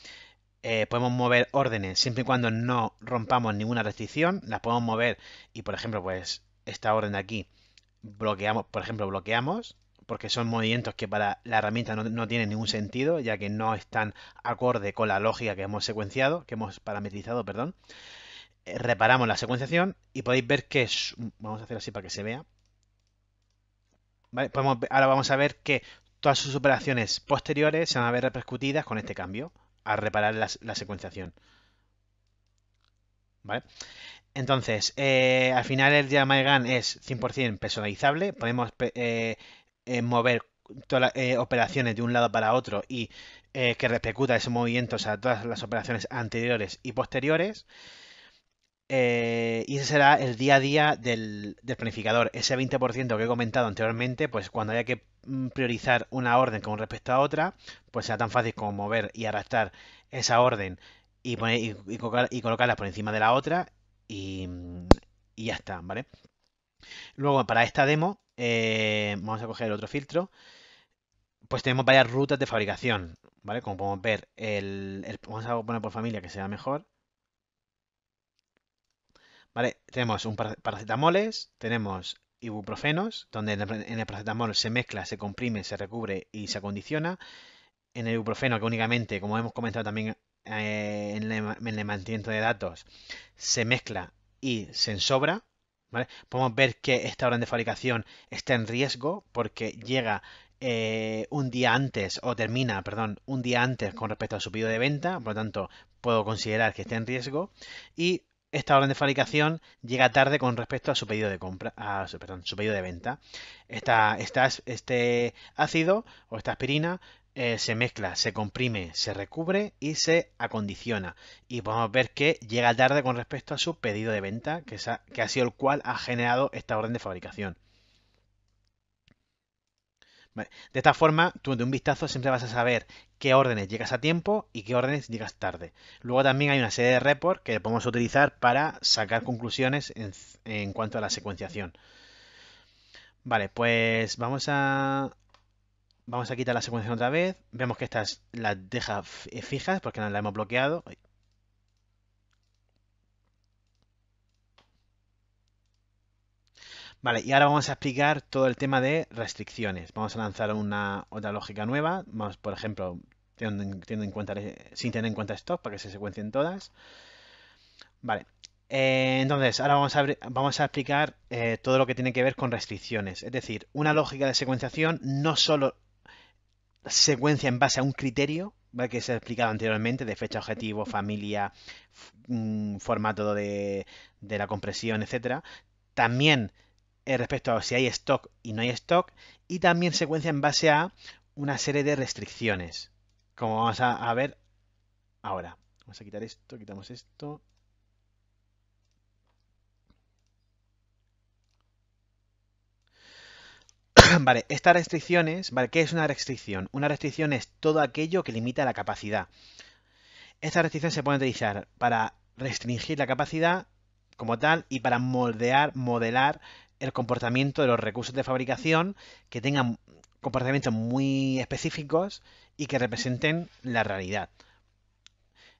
Eh, podemos mover órdenes siempre y cuando no rompamos ninguna restricción. Las podemos mover y, por ejemplo, pues esta orden de aquí bloqueamos, por ejemplo, bloqueamos, porque son movimientos que para la herramienta no, no tienen ningún sentido, ya que no están acorde con la lógica que hemos secuenciado, que hemos parametrizado, perdón. Eh, reparamos la secuenciación y podéis ver que, vamos a hacer así para que se vea, pues ahora vamos a ver que todas sus operaciones posteriores se van a ver repercutidas con este cambio, a reparar la, secuenciación. ¿Vale? Entonces, eh, al final el GAN es 100% personalizable, podemos eh, eh, mover todas operaciones de un lado para otro y que repercuta ese movimiento a todas las operaciones anteriores y posteriores. Eh, y ese será el día a día del, planificador. Ese 20% que he comentado anteriormente, pues cuando haya que mm, priorizar una orden con respecto a otra, pues sea tan fácil como mover y arrastrar esa orden y, colocarla por encima de la otra y, ya está, ¿vale? Luego, para esta demo, eh, vamos a coger el otro filtro. Pues tenemos varias rutas de fabricación, ¿vale? Como podemos ver, vamos a poner por familia que sea mejor. Tenemos un paracetamoles, tenemos ibuprofenos, donde en el paracetamol se mezcla, se comprime, se recubre y se acondiciona. En el ibuprofeno, que únicamente, como hemos comentado también eh, en, el, mantenimiento de datos, se mezcla y se ensobra. Podemos ver que esta orden de fabricación está en riesgo porque llega eh, un día antes, o termina, perdón, un día antes con respecto a su de venta, por lo tanto puedo considerar que está en riesgo. Y esta orden de fabricación llega tarde con respecto a su pedido de compra, pedido de venta. este ácido o esta aspirina eh, se mezcla, se comprime, se recubre y se acondiciona. Y podemos ver que llega tarde con respecto a su pedido de venta, que ha sido el cual ha generado esta orden de fabricación. De esta forma, tú de un vistazo siempre vas a saber qué órdenes llegas a tiempo y qué órdenes llegas tarde. Luego también hay una serie de reports que podemos utilizar para sacar conclusiones en, cuanto a la secuenciación. Vale, pues vamos a, Vamos a quitar la secuenciación otra vez. Vemos que estas las deja eh, fijas porque no las hemos bloqueado. Vale, y ahora vamos a explicar todo el tema de restricciones. Vamos a lanzar una otra lógica nueva. Vamos, por ejemplo, sin tener en cuenta esto, para que se secuencien todas. Vale. Eh, entonces, ahora vamos a, explicar eh, todo lo que tiene que ver con restricciones. Es decir, una lógica de secuenciación no solo secuencia en base a un criterio, que se ha explicado anteriormente, de fecha objetivo, familia, mm, formato de, la compresión, etcétera. También eh, respecto a si hay stock y no hay stock, y también secuencia en base a una serie de restricciones, como vamos a, ver ahora. Vamos a quitar esto, quitamos esto. vale, estas restricciones, vale, ¿qué es una restricción? Una restricción es todo aquello que limita la capacidad. Esta restricción se puede utilizar para restringir la capacidad como tal y para moldear, modelar el comportamiento de los recursos de fabricación que tengan comportamientos muy específicos y que representen la realidad.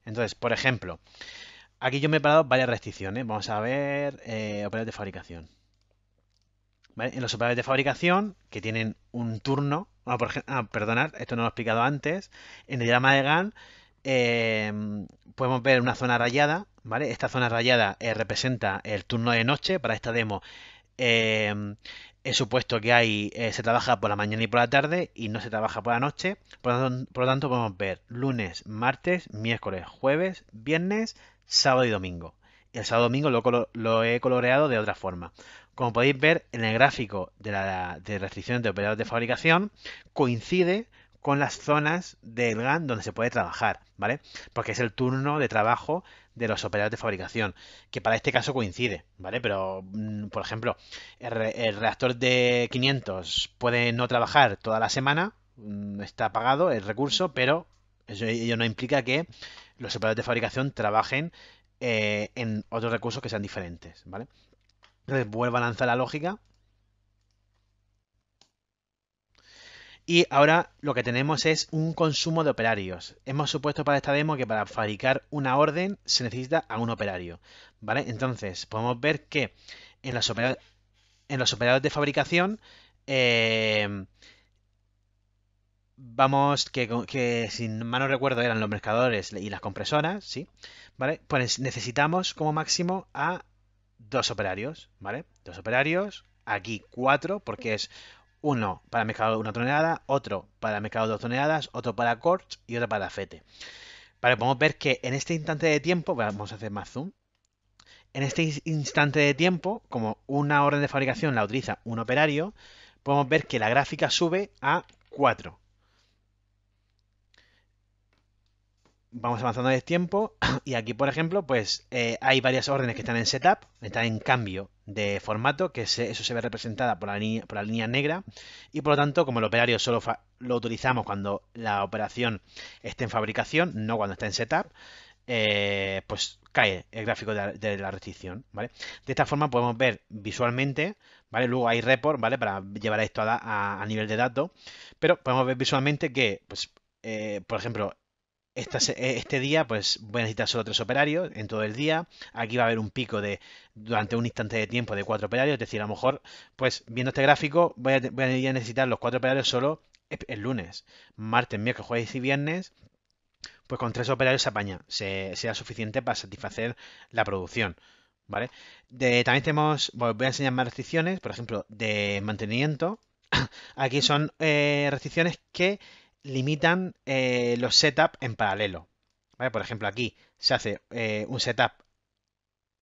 Entonces, por ejemplo, aquí yo me he parado varias restricciones. Vamos a ver eh, operadores de fabricación. En los operadores de fabricación, que tienen un turno, ah, perdonad, esto no lo he explicado antes, en el diagrama de GAN em, podemos ver una zona rayada, ¿vale? Esta zona rayada eh, representa el turno de noche, para esta demo Em, he supuesto que hay eh, se trabaja por la mañana y por la tarde y no se trabaja por la noche. Por lo, tanto, podemos ver lunes, martes, miércoles, jueves, viernes, sábado y domingo. El sábado y domingo lo, lo, he coloreado de otra forma. Como podéis ver en el gráfico de, la, de restricciones de operadores de fabricación, coincide con las zonas del GAN donde se puede trabajar, ¿vale? Porque es el turno de trabajo de los operadores de fabricación, que para este caso coincide, ¿vale? Pero, mm, por ejemplo, el, reactor de 500 puede no trabajar toda la semana, mm, está pagado el recurso, pero eso, ello no implica que los operadores de fabricación trabajen eh, en otros recursos que sean diferentes, ¿vale? Entonces vuelvo a lanzar la lógica Y ahora lo que tenemos es un consumo de operarios. Hemos supuesto para esta demo que para fabricar una orden se necesita a un operario. ¿Vale? Entonces, podemos ver que en los, operadores en los de fabricación eh, vamos, que, que si mal recuerdo eran los mercadores y las compresoras, ¿sí? ¿Vale? Pues necesitamos como máximo a dos operarios, ¿vale? Dos operarios, aquí cuatro, porque es uno para de una tonelada, otro para mercado dos toneladas, otro para cort y otro para fete. Vale, pues podemos ver que en este instante de tiempo, vamos a hacer más zoom, en este instante de tiempo, como una orden de fabricación la utiliza un operario, podemos ver que la gráfica sube a 4. vamos avanzando de el tiempo y aquí, por ejemplo, pues eh, hay varias órdenes que están en setup, están en cambio de formato, que eso se ve representada por la, línea, por la línea negra y por lo tanto, como el operario solo lo utilizamos cuando la operación esté en fabricación, no cuando está en setup, eh, pues cae el gráfico de la, restricción, ¿vale? De esta forma podemos ver visualmente, ¿vale? Luego hay report, ¿vale? Para llevar esto a, nivel de datos, pero podemos ver visualmente que, pues, eh, por ejemplo, eh, este día pues voy a necesitar solo tres operarios en todo el día. Aquí va a haber un pico de durante un instante de tiempo de cuatro operarios. Es decir, a lo mejor, pues viendo este gráfico, voy a, necesitar los cuatro operarios solo el lunes, martes, miércoles, jueves y viernes. Pues con tres operarios se apaña. será suficiente para satisfacer la producción. ¿Vale? también tenemos, voy a enseñar más restricciones, por ejemplo, de mantenimiento. Aquí son eh, restricciones que limitan eh, los setups en paralelo. Por ejemplo, aquí se hace eh, un setup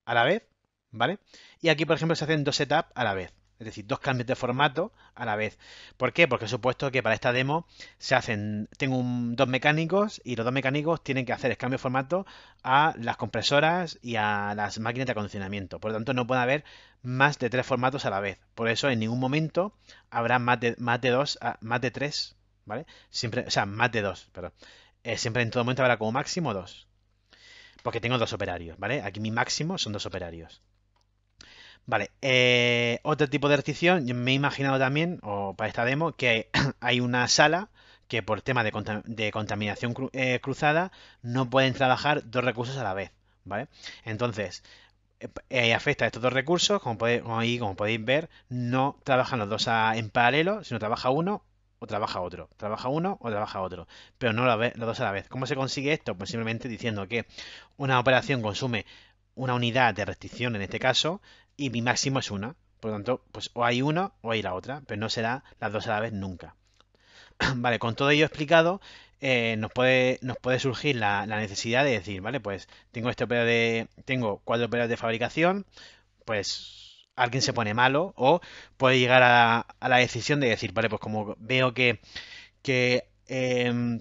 a la vez, ¿vale? Y aquí, por ejemplo, se hacen dos setups a la vez. Es decir, dos cambios de formato a la vez. ¿Por qué? Porque supuesto que para esta demo se hacen. Tengo dos mecánicos y los dos mecánicos tienen que hacer el cambio de formato a las compresoras y a las máquinas de acondicionamiento. Por lo tanto, no puede haber más de tres formatos a la vez. Por eso, en ningún momento habrá más de, más de dos, ah, más de tres ¿Vale? Siempre, o sea, más de dos, perdón. Eh, siempre en todo momento habrá como máximo dos. Porque tengo dos operarios, ¿vale? Aquí mi máximo son dos operarios. Vale, eh, otro tipo de restricción, me he imaginado también, o para esta demo, que hay una sala que por tema de, contaminación eh, cruzada no pueden trabajar dos recursos a la vez, ¿vale? Entonces, afecta a estos dos recursos, como, podéis, como podéis ver, no trabajan los dos en paralelo, sino trabaja uno o trabaja otro. Trabaja uno o trabaja otro. Pero no los dos a la vez. ¿Cómo se consigue esto? Pues simplemente diciendo que una operación consume una unidad de restricción en este caso y mi máximo es una. Por lo tanto, pues o hay una o hay la otra, pero no será las dos a la vez nunca. Vale, con todo ello explicado, eh, nos, puede, nos puede surgir la, necesidad de decir, vale, pues tengo este de, tengo cuatro operas de fabricación, pues alguien se pone malo o puede llegar a, la decisión de decir, vale, pues como veo que, que em,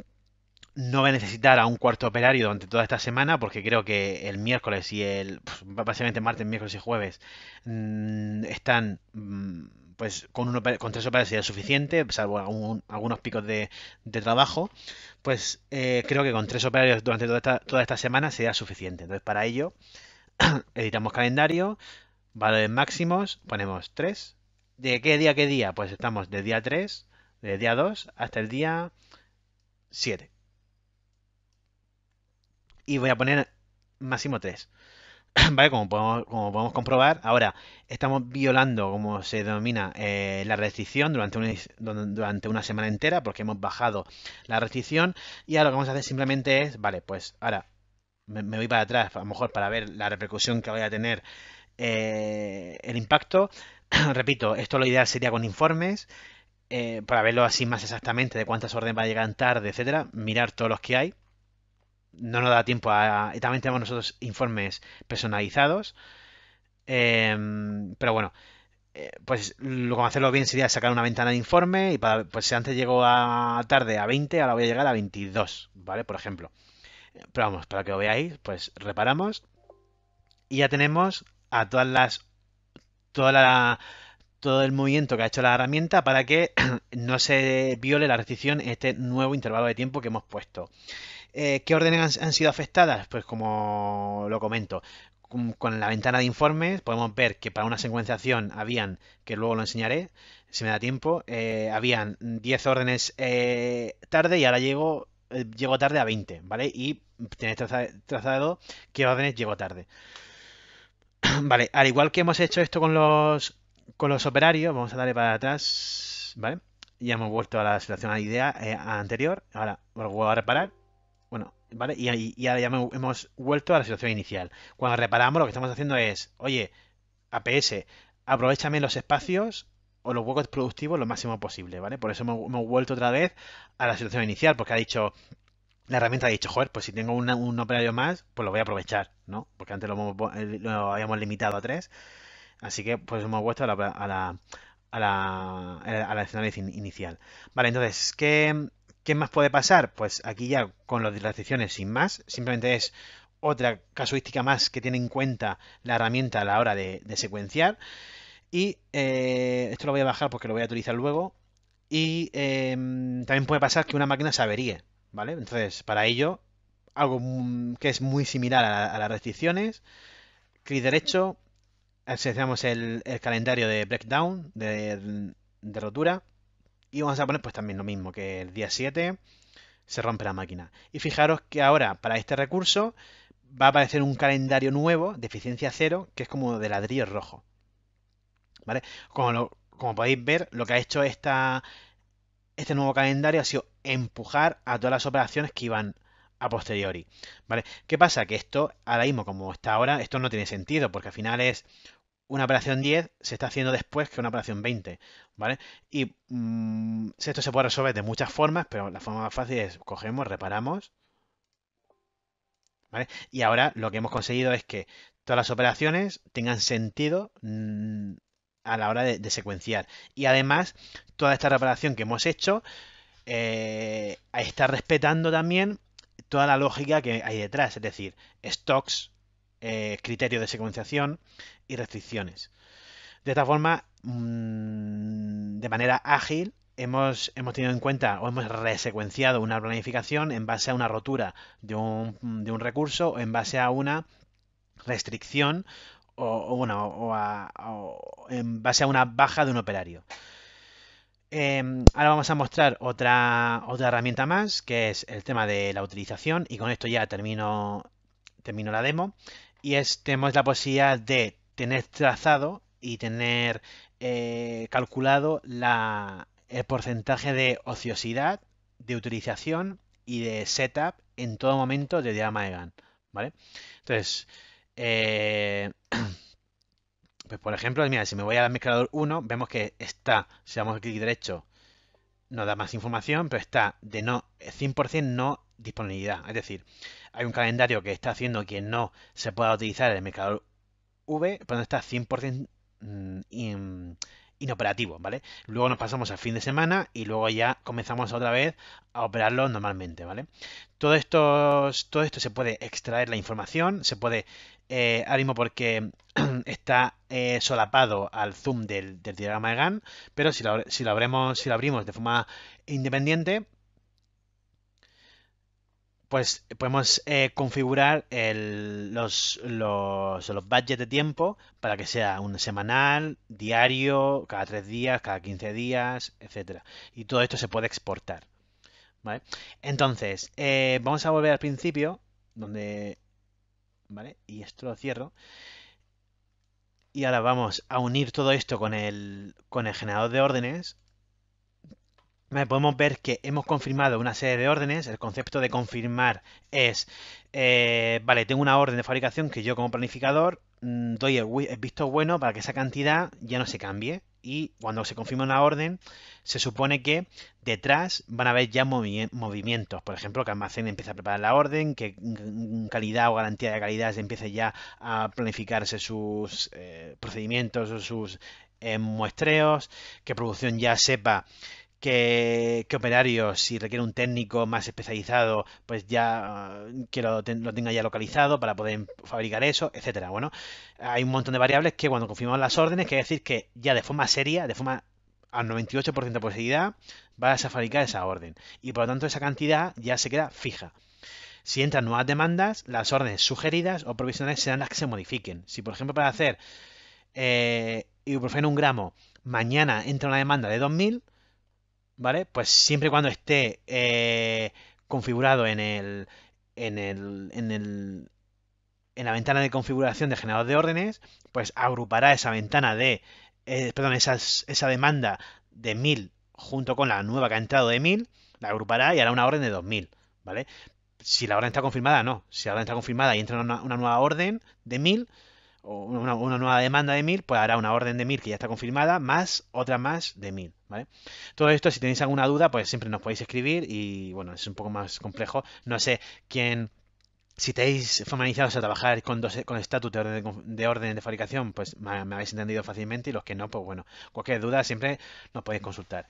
no voy a necesitar a un cuarto operario durante toda esta semana porque creo que el miércoles y el, pues, básicamente martes, miércoles y jueves mm, están... Mm, pues con, uno, con tres operarios sería suficiente, salvo algunos picos de, trabajo, pues eh, creo que con tres operarios durante toda toda esta semana sería suficiente. Entonces, para ello, editamos calendario, Valores máximos, ponemos 3. ¿De qué día a qué día? Pues estamos de día 3, de día 2 hasta el día 7. Y voy a poner máximo 3. ¿Vale? Como podemos, como podemos comprobar, ahora estamos violando, como se denomina, eh, la restricción durante una, durante una semana entera porque hemos bajado la restricción y ahora lo que vamos a hacer simplemente es, vale, pues ahora me, me voy para atrás, a lo mejor para ver la repercusión que voy a tener eh, el impacto. Repito, esto lo ideal sería con informes, eh, para verlo así más exactamente, de cuántas órdenes va a llegar tarde, etcétera, mirar todos los que hay. No nos da tiempo a. Y también tenemos nosotros informes personalizados. Em, pero bueno, eh, pues lo como hacerlo bien sería sacar una ventana de informe y para, pues si antes llegó a tarde a 20, ahora voy a llegar a 22, ¿vale? Por ejemplo. Pero vamos, para que lo veáis, pues reparamos y ya tenemos a todas las. Toda todo el movimiento que ha hecho la herramienta para que no se viole la restricción en este nuevo intervalo de tiempo que hemos puesto. Eh, ¿Qué órdenes han, sido afectadas? Pues como lo comento, con, la ventana de informes podemos ver que para una secuenciación habían, que luego lo enseñaré, si me da tiempo, eh, habían 10 órdenes eh, tarde y ahora llego, llego tarde a 20, ¿vale? Y tenéis trazado qué órdenes llego tarde. Vale, al igual que hemos hecho esto con los, con los operarios, vamos a darle para atrás, ¿vale? Ya hemos vuelto a la situación a idea eh, anterior, ahora lo voy a reparar, bueno, ¿vale? Y, ahora ya hemos vuelto a la situación inicial. Cuando reparamos lo que estamos haciendo es, oye, APS, aprovechame los espacios o los huecos productivos lo máximo posible, ¿vale? Por eso hemos, hemos vuelto otra vez a la situación inicial, porque ha dicho, la herramienta ha dicho, joder, pues si tengo un operario más, pues lo voy a aprovechar, ¿no? Porque antes eh, lo, habíamos limitado a tres. Así que pues hemos vuelto a la, a a la, eh, inicial. Vale, entonces, ¿qué, ¿qué más puede pasar? Pues aquí ya con las restricciones sin más, simplemente es otra casuística más que tiene en cuenta la herramienta a la hora de, secuenciar. Y eh, esto lo voy a bajar porque lo voy a utilizar luego. Y también puede pasar que una máquina se averíe. ¿Vale? Entonces, para ello, algo que es muy similar a, las restricciones, clic derecho, eh, seleccionamos el, calendario de breakdown, de, rotura, y vamos a poner pues también lo mismo, que el día 7 se rompe la máquina. Y fijaros que ahora, para este recurso, va a aparecer un calendario nuevo de eficiencia cero, que es como de ladrillo rojo. ¿Vale? Como, como podéis ver, lo que ha hecho esta, este nuevo calendario ha sido empujar a todas las operaciones que iban a posteriori. ¿Vale? ¿Qué pasa? Que esto, ahora mismo, como está ahora, esto no tiene sentido, porque al final es una operación 10 se está haciendo después que una operación 20, ¿vale? Y mm, esto se puede resolver de muchas formas, pero la forma más fácil es cogemos, reparamos, Y ahora lo que hemos conseguido es que todas las operaciones tengan sentido mm, a la hora de, secuenciar. Y además, toda esta reparación que hemos hecho eh, está respetando también toda la lógica que hay detrás, es decir, stocks, eh, criterio de secuenciación y restricciones. De esta forma, mm, de manera ágil, hemos, hemos, tenido en cuenta o hemos resecuenciado una planificación en base a una rotura de un, de un recurso o en base a una restricción o, bueno, o, a, en base a una baja de un operario. Em, ahora vamos a mostrar otra, otra herramienta más, que es el tema de la utilización, y con esto ya termino, termino la demo, y es, tenemos la posibilidad de tener trazado y tener eh, calculado la, el porcentaje de ociosidad, de utilización y de setup en todo momento de diagrama de GAN. ¿vale? Entonces, eh, pues por ejemplo, mira, si me voy al mezclador 1, vemos que está, si damos clic derecho, nos da más información, pero está de no 100% no disponibilidad. Es decir, hay un calendario que está haciendo que no se pueda utilizar el mezclador V, pero no está 100% inoperativo, ¿vale? Luego nos pasamos al fin de semana y luego ya comenzamos otra vez a operarlo normalmente, ¿vale? Todo esto, todo esto se puede extraer la información, se puede, eh, porque está eh, solapado al zoom del, diagrama de GAN, pero si si lo, si lo abrimos de forma independiente, pues podemos eh, configurar los, los, budgets de tiempo para que sea un semanal, diario, cada tres días, cada 15 días, etcétera. Y todo esto se puede exportar. Entonces, eh, vamos a volver al principio, donde. ¿Vale? Y esto lo cierro. Y ahora vamos a unir todo esto con el, con el generador de órdenes podemos ver que hemos confirmado una serie de órdenes. El concepto de confirmar es, eh, vale, tengo una orden de fabricación que yo como planificador mm, doy el, visto bueno para que esa cantidad ya no se cambie. Y cuando se confirma una orden, se supone que detrás van a haber ya movimientos. Por ejemplo, que almacén empieza a preparar la orden, que calidad o garantía de calidad empiece ya a planificarse sus eh, procedimientos o sus eh, muestreos, que producción ya sepa que, operario, operarios, si requiere un técnico más especializado, pues ya ah, que lo, tenga ya localizado para poder fabricar eso, etcétera. Bueno, hay un montón de variables que cuando confirmamos las órdenes, quiere decir que ya de forma seria, de forma al 98% de posibilidad, vas a fabricar esa orden. Y por lo tanto esa cantidad ya se queda fija. Si entran nuevas demandas, las órdenes sugeridas o provisionales serán las que se modifiquen. Si, por ejemplo, para hacer eh, ibuprofeno un gramo, mañana entra una demanda de 2.000, ¿vale? Pues siempre y cuando esté eh, configurado en el, en la ventana de configuración de generador de órdenes, pues agrupará esa ventana de, eh, perdón, esa demanda de 1000 junto con la nueva que ha entrado de 1000, la agrupará y hará una orden de 2000, ¿vale? Si la orden está confirmada, no. Si la orden está confirmada y entra una, una nueva orden de 1000, una, nueva demanda de 1000, pues hará una orden de 1000 que ya está confirmada, más otra más de 1000, ¿vale? Todo esto, si tenéis alguna duda, pues siempre nos podéis escribir y, bueno, es un poco más complejo. No sé quién... Si tenéis formalizados a trabajar con con estatus de orden de, de fabricación, pues me, habéis entendido fácilmente y los que no, pues bueno, cualquier duda siempre nos podéis consultar.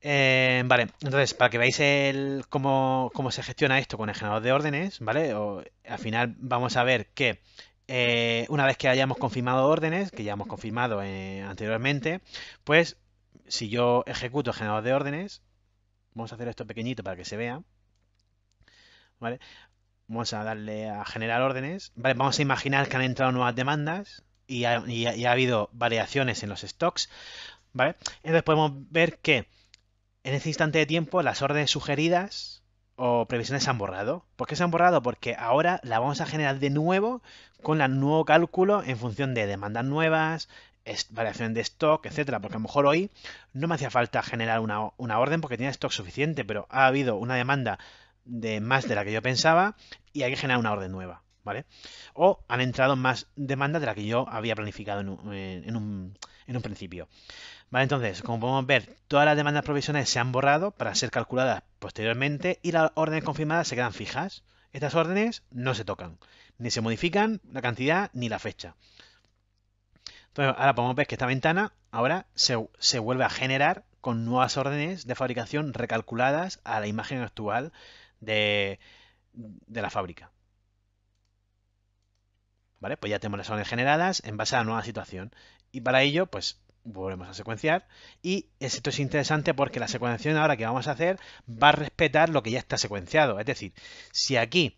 Eh, vale, entonces, para que veáis el, cómo, cómo, se gestiona esto con el generador de órdenes, ¿vale? al final vamos a ver que eh, una vez que hayamos confirmado órdenes, que ya hemos confirmado eh, anteriormente, pues si yo ejecuto generador de órdenes, vamos a hacer esto pequeñito para que se vea, Vamos a darle a generar órdenes, Vamos a imaginar que han entrado nuevas demandas y ha, habido variaciones en los stocks, ¿vale? Entonces podemos ver que en ese instante de tiempo las órdenes sugeridas o previsiones se han borrado. ¿Por qué se han borrado? Porque ahora la vamos a generar de nuevo con el nuevo cálculo en función de demandas nuevas, variación de stock, etcétera. Porque a lo mejor hoy no me hacía falta generar una, orden porque tenía stock suficiente, pero ha habido una demanda de más de la que yo pensaba y hay que generar una orden nueva. ¿Vale? O han entrado más demandas de la que yo había planificado en en un principio entonces, como podemos ver, todas las demandas provisionales se han borrado para ser calculadas posteriormente y las órdenes confirmadas se quedan fijas. Estas órdenes no se tocan, ni se modifican la cantidad ni la fecha. Entonces, ahora podemos ver que esta ventana ahora se, vuelve a generar con nuevas órdenes de fabricación recalculadas a la imagen actual de, de la fábrica. ¿Vale? Pues ya tenemos las órdenes generadas en base a la nueva situación. Y para ello, pues volvemos a secuenciar y esto es interesante porque la secuenciación ahora que vamos a hacer va a respetar lo que ya está secuenciado. Es decir, si aquí,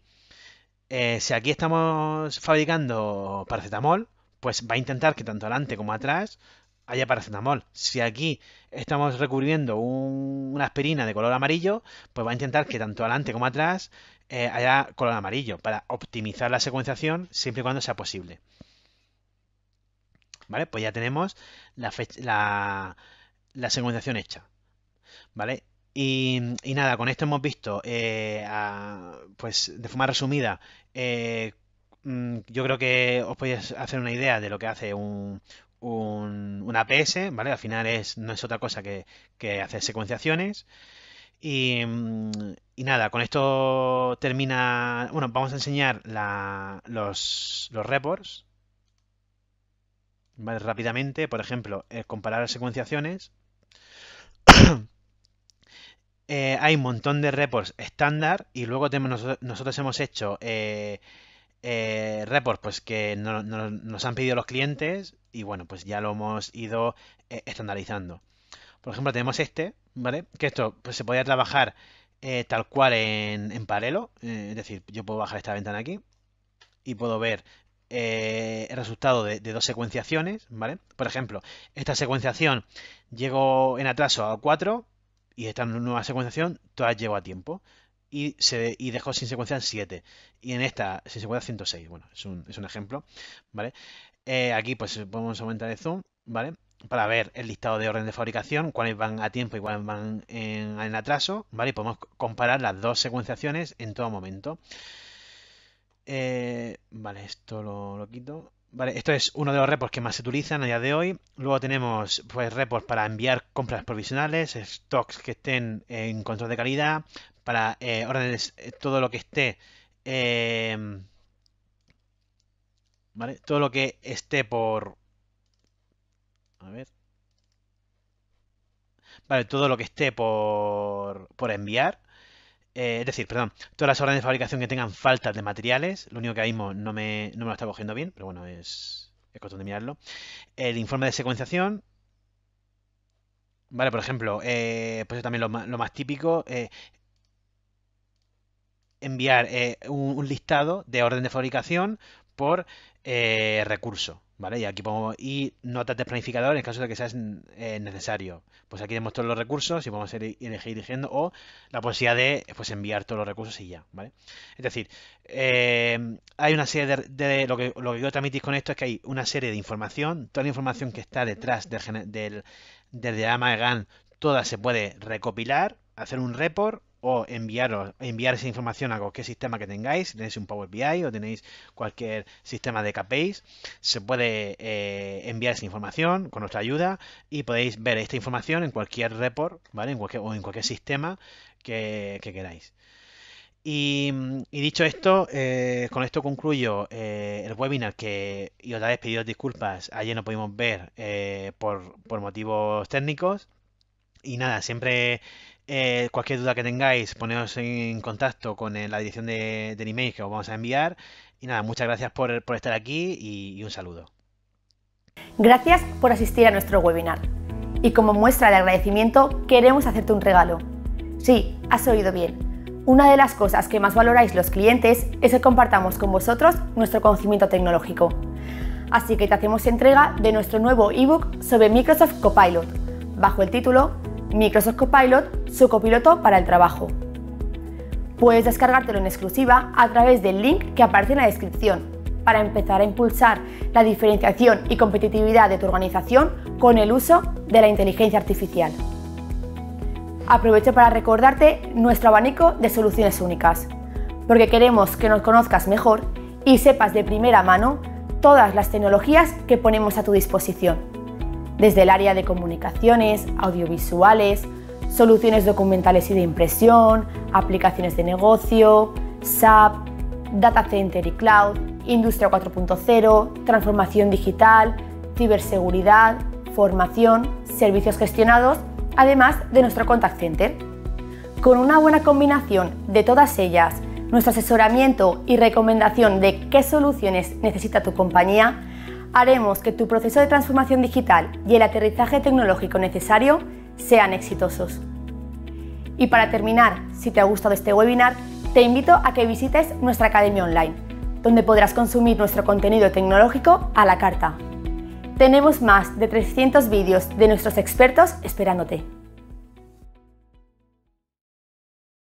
eh, si aquí estamos fabricando paracetamol, pues va a intentar que tanto adelante como atrás haya paracetamol. Si aquí estamos recurriendo un, una aspirina de color amarillo, pues va a intentar que tanto adelante como atrás eh, haya color amarillo para optimizar la secuenciación siempre y cuando sea posible. ¿Vale? Pues ya tenemos la, secuenciación la, hecha. ¿Vale? Y, nada, con esto hemos visto, eh, pues de forma resumida, eh, mm, yo creo que os podéis hacer una idea de lo que hace un, un, APS, ¿vale? Al final es, no es otra cosa que, hacer secuenciaciones. Y, nada, con esto termina. Bueno, vamos a enseñar los, los reports, rápidamente, por ejemplo, eh, comparar las secuenciaciones. Eh, hay un montón de reports estándar y luego tenemos, nosotros hemos hecho eh, reports pues, que nos han pedido los clientes y bueno, pues ya lo hemos ido estandarizando. Por ejemplo, tenemos este, ¿vale? Que esto pues, se podía trabajar tal cual en, en paralelo. es decir, yo puedo bajar esta ventana aquí y puedo ver el eh, resultado de, dos secuenciaciones, ¿vale? Por ejemplo, esta secuenciación llegó en atraso a 4 y esta nueva secuenciación todas llegó a tiempo. Y, se, dejó sin secuenciar 7. Y en esta sin secuenciar 106. Bueno, es un, ejemplo, ¿vale? Eh, aquí pues podemos aumentar el zoom, ¿vale? para ver el listado de orden de fabricación, cuáles van a tiempo y cuáles van en, en, atraso, ¿vale? Y podemos comparar las dos secuenciaciones en todo momento. Eh, vale, esto lo, quito. Vale, esto es uno de los reports que más se utilizan a día de hoy. Luego tenemos pues reports para enviar compras provisionales, stocks que estén en control de calidad, para eh, órdenes, eh, todo lo que esté. Em, vale, todo lo que esté por. A ver. Vale, todo lo que esté por, por enviar. Eh, es decir, perdón, todas las órdenes de fabricación que tengan falta de materiales, lo único que ahí mismo no me, lo está cogiendo bien, pero bueno, es, es cuestión de mirarlo. El informe de secuenciación, Vale, por ejemplo, eh, pues también lo, más típico, eh, enviar un, listado de orden de fabricación por recurso. ¿Vale? Y aquí podemos, y notas de planificador en caso de que sea eh, necesario. Pues aquí todos los recursos y podemos elegir dirigiendo o la posibilidad de pues, enviar todos los recursos y ya, ¿vale? Es decir, eh, hay una serie de, lo, que, lo que yo transmitís con esto es que hay una serie de información, toda la información que está detrás del, del, del diagrama de GAN, toda se puede recopilar, hacer un report enviaros, enviar esa información a cualquier sistema que tengáis, tenéis un Power BI o tenéis cualquier sistema de capéis se puede eh, enviar esa información con nuestra ayuda y podéis ver esta información en cualquier report, ¿vale? En cualquier, o en cualquier sistema que, queráis. Y, dicho esto, eh, con esto concluyo eh, el webinar que, y otra vez pedidos disculpas, ayer no pudimos ver por, por, motivos técnicos. Y nada, siempre eh, cualquier duda que tengáis, poneos en contacto con eh, la dirección de, del email que os vamos a enviar. Y nada, muchas gracias por, estar aquí y un saludo. Gracias por asistir a nuestro webinar. Y como muestra de agradecimiento, queremos hacerte un regalo. Sí, has oído bien. Una de las cosas que más valoráis los clientes es que compartamos con vosotros nuestro conocimiento tecnológico. Así que te hacemos entrega de nuestro nuevo ebook sobre Microsoft Copilot, bajo el título Microsoft Copilot, su copiloto para el trabajo. Puedes descargártelo en exclusiva a través del link que aparece en la descripción para empezar a impulsar la diferenciación y competitividad de tu organización con el uso de la inteligencia artificial. Aprovecho para recordarte nuestro abanico de soluciones únicas, porque queremos que nos conozcas mejor y sepas de primera mano todas las tecnologías que ponemos a tu disposición desde el área de comunicaciones, audiovisuales, soluciones documentales y de impresión, aplicaciones de negocio, SAP, data center y cloud, industria 4.0, transformación digital, ciberseguridad, formación, servicios gestionados, además de nuestro contact center. Con una buena combinación de todas ellas, nuestro asesoramiento y recomendación de qué soluciones necesita tu compañía, haremos que tu proceso de transformación digital y el aterrizaje tecnológico necesario sean exitosos. Y para terminar, si te ha gustado este webinar, te invito a que visites nuestra academia online, donde podrás consumir nuestro contenido tecnológico a la carta. Tenemos más de 300 vídeos de nuestros expertos esperándote.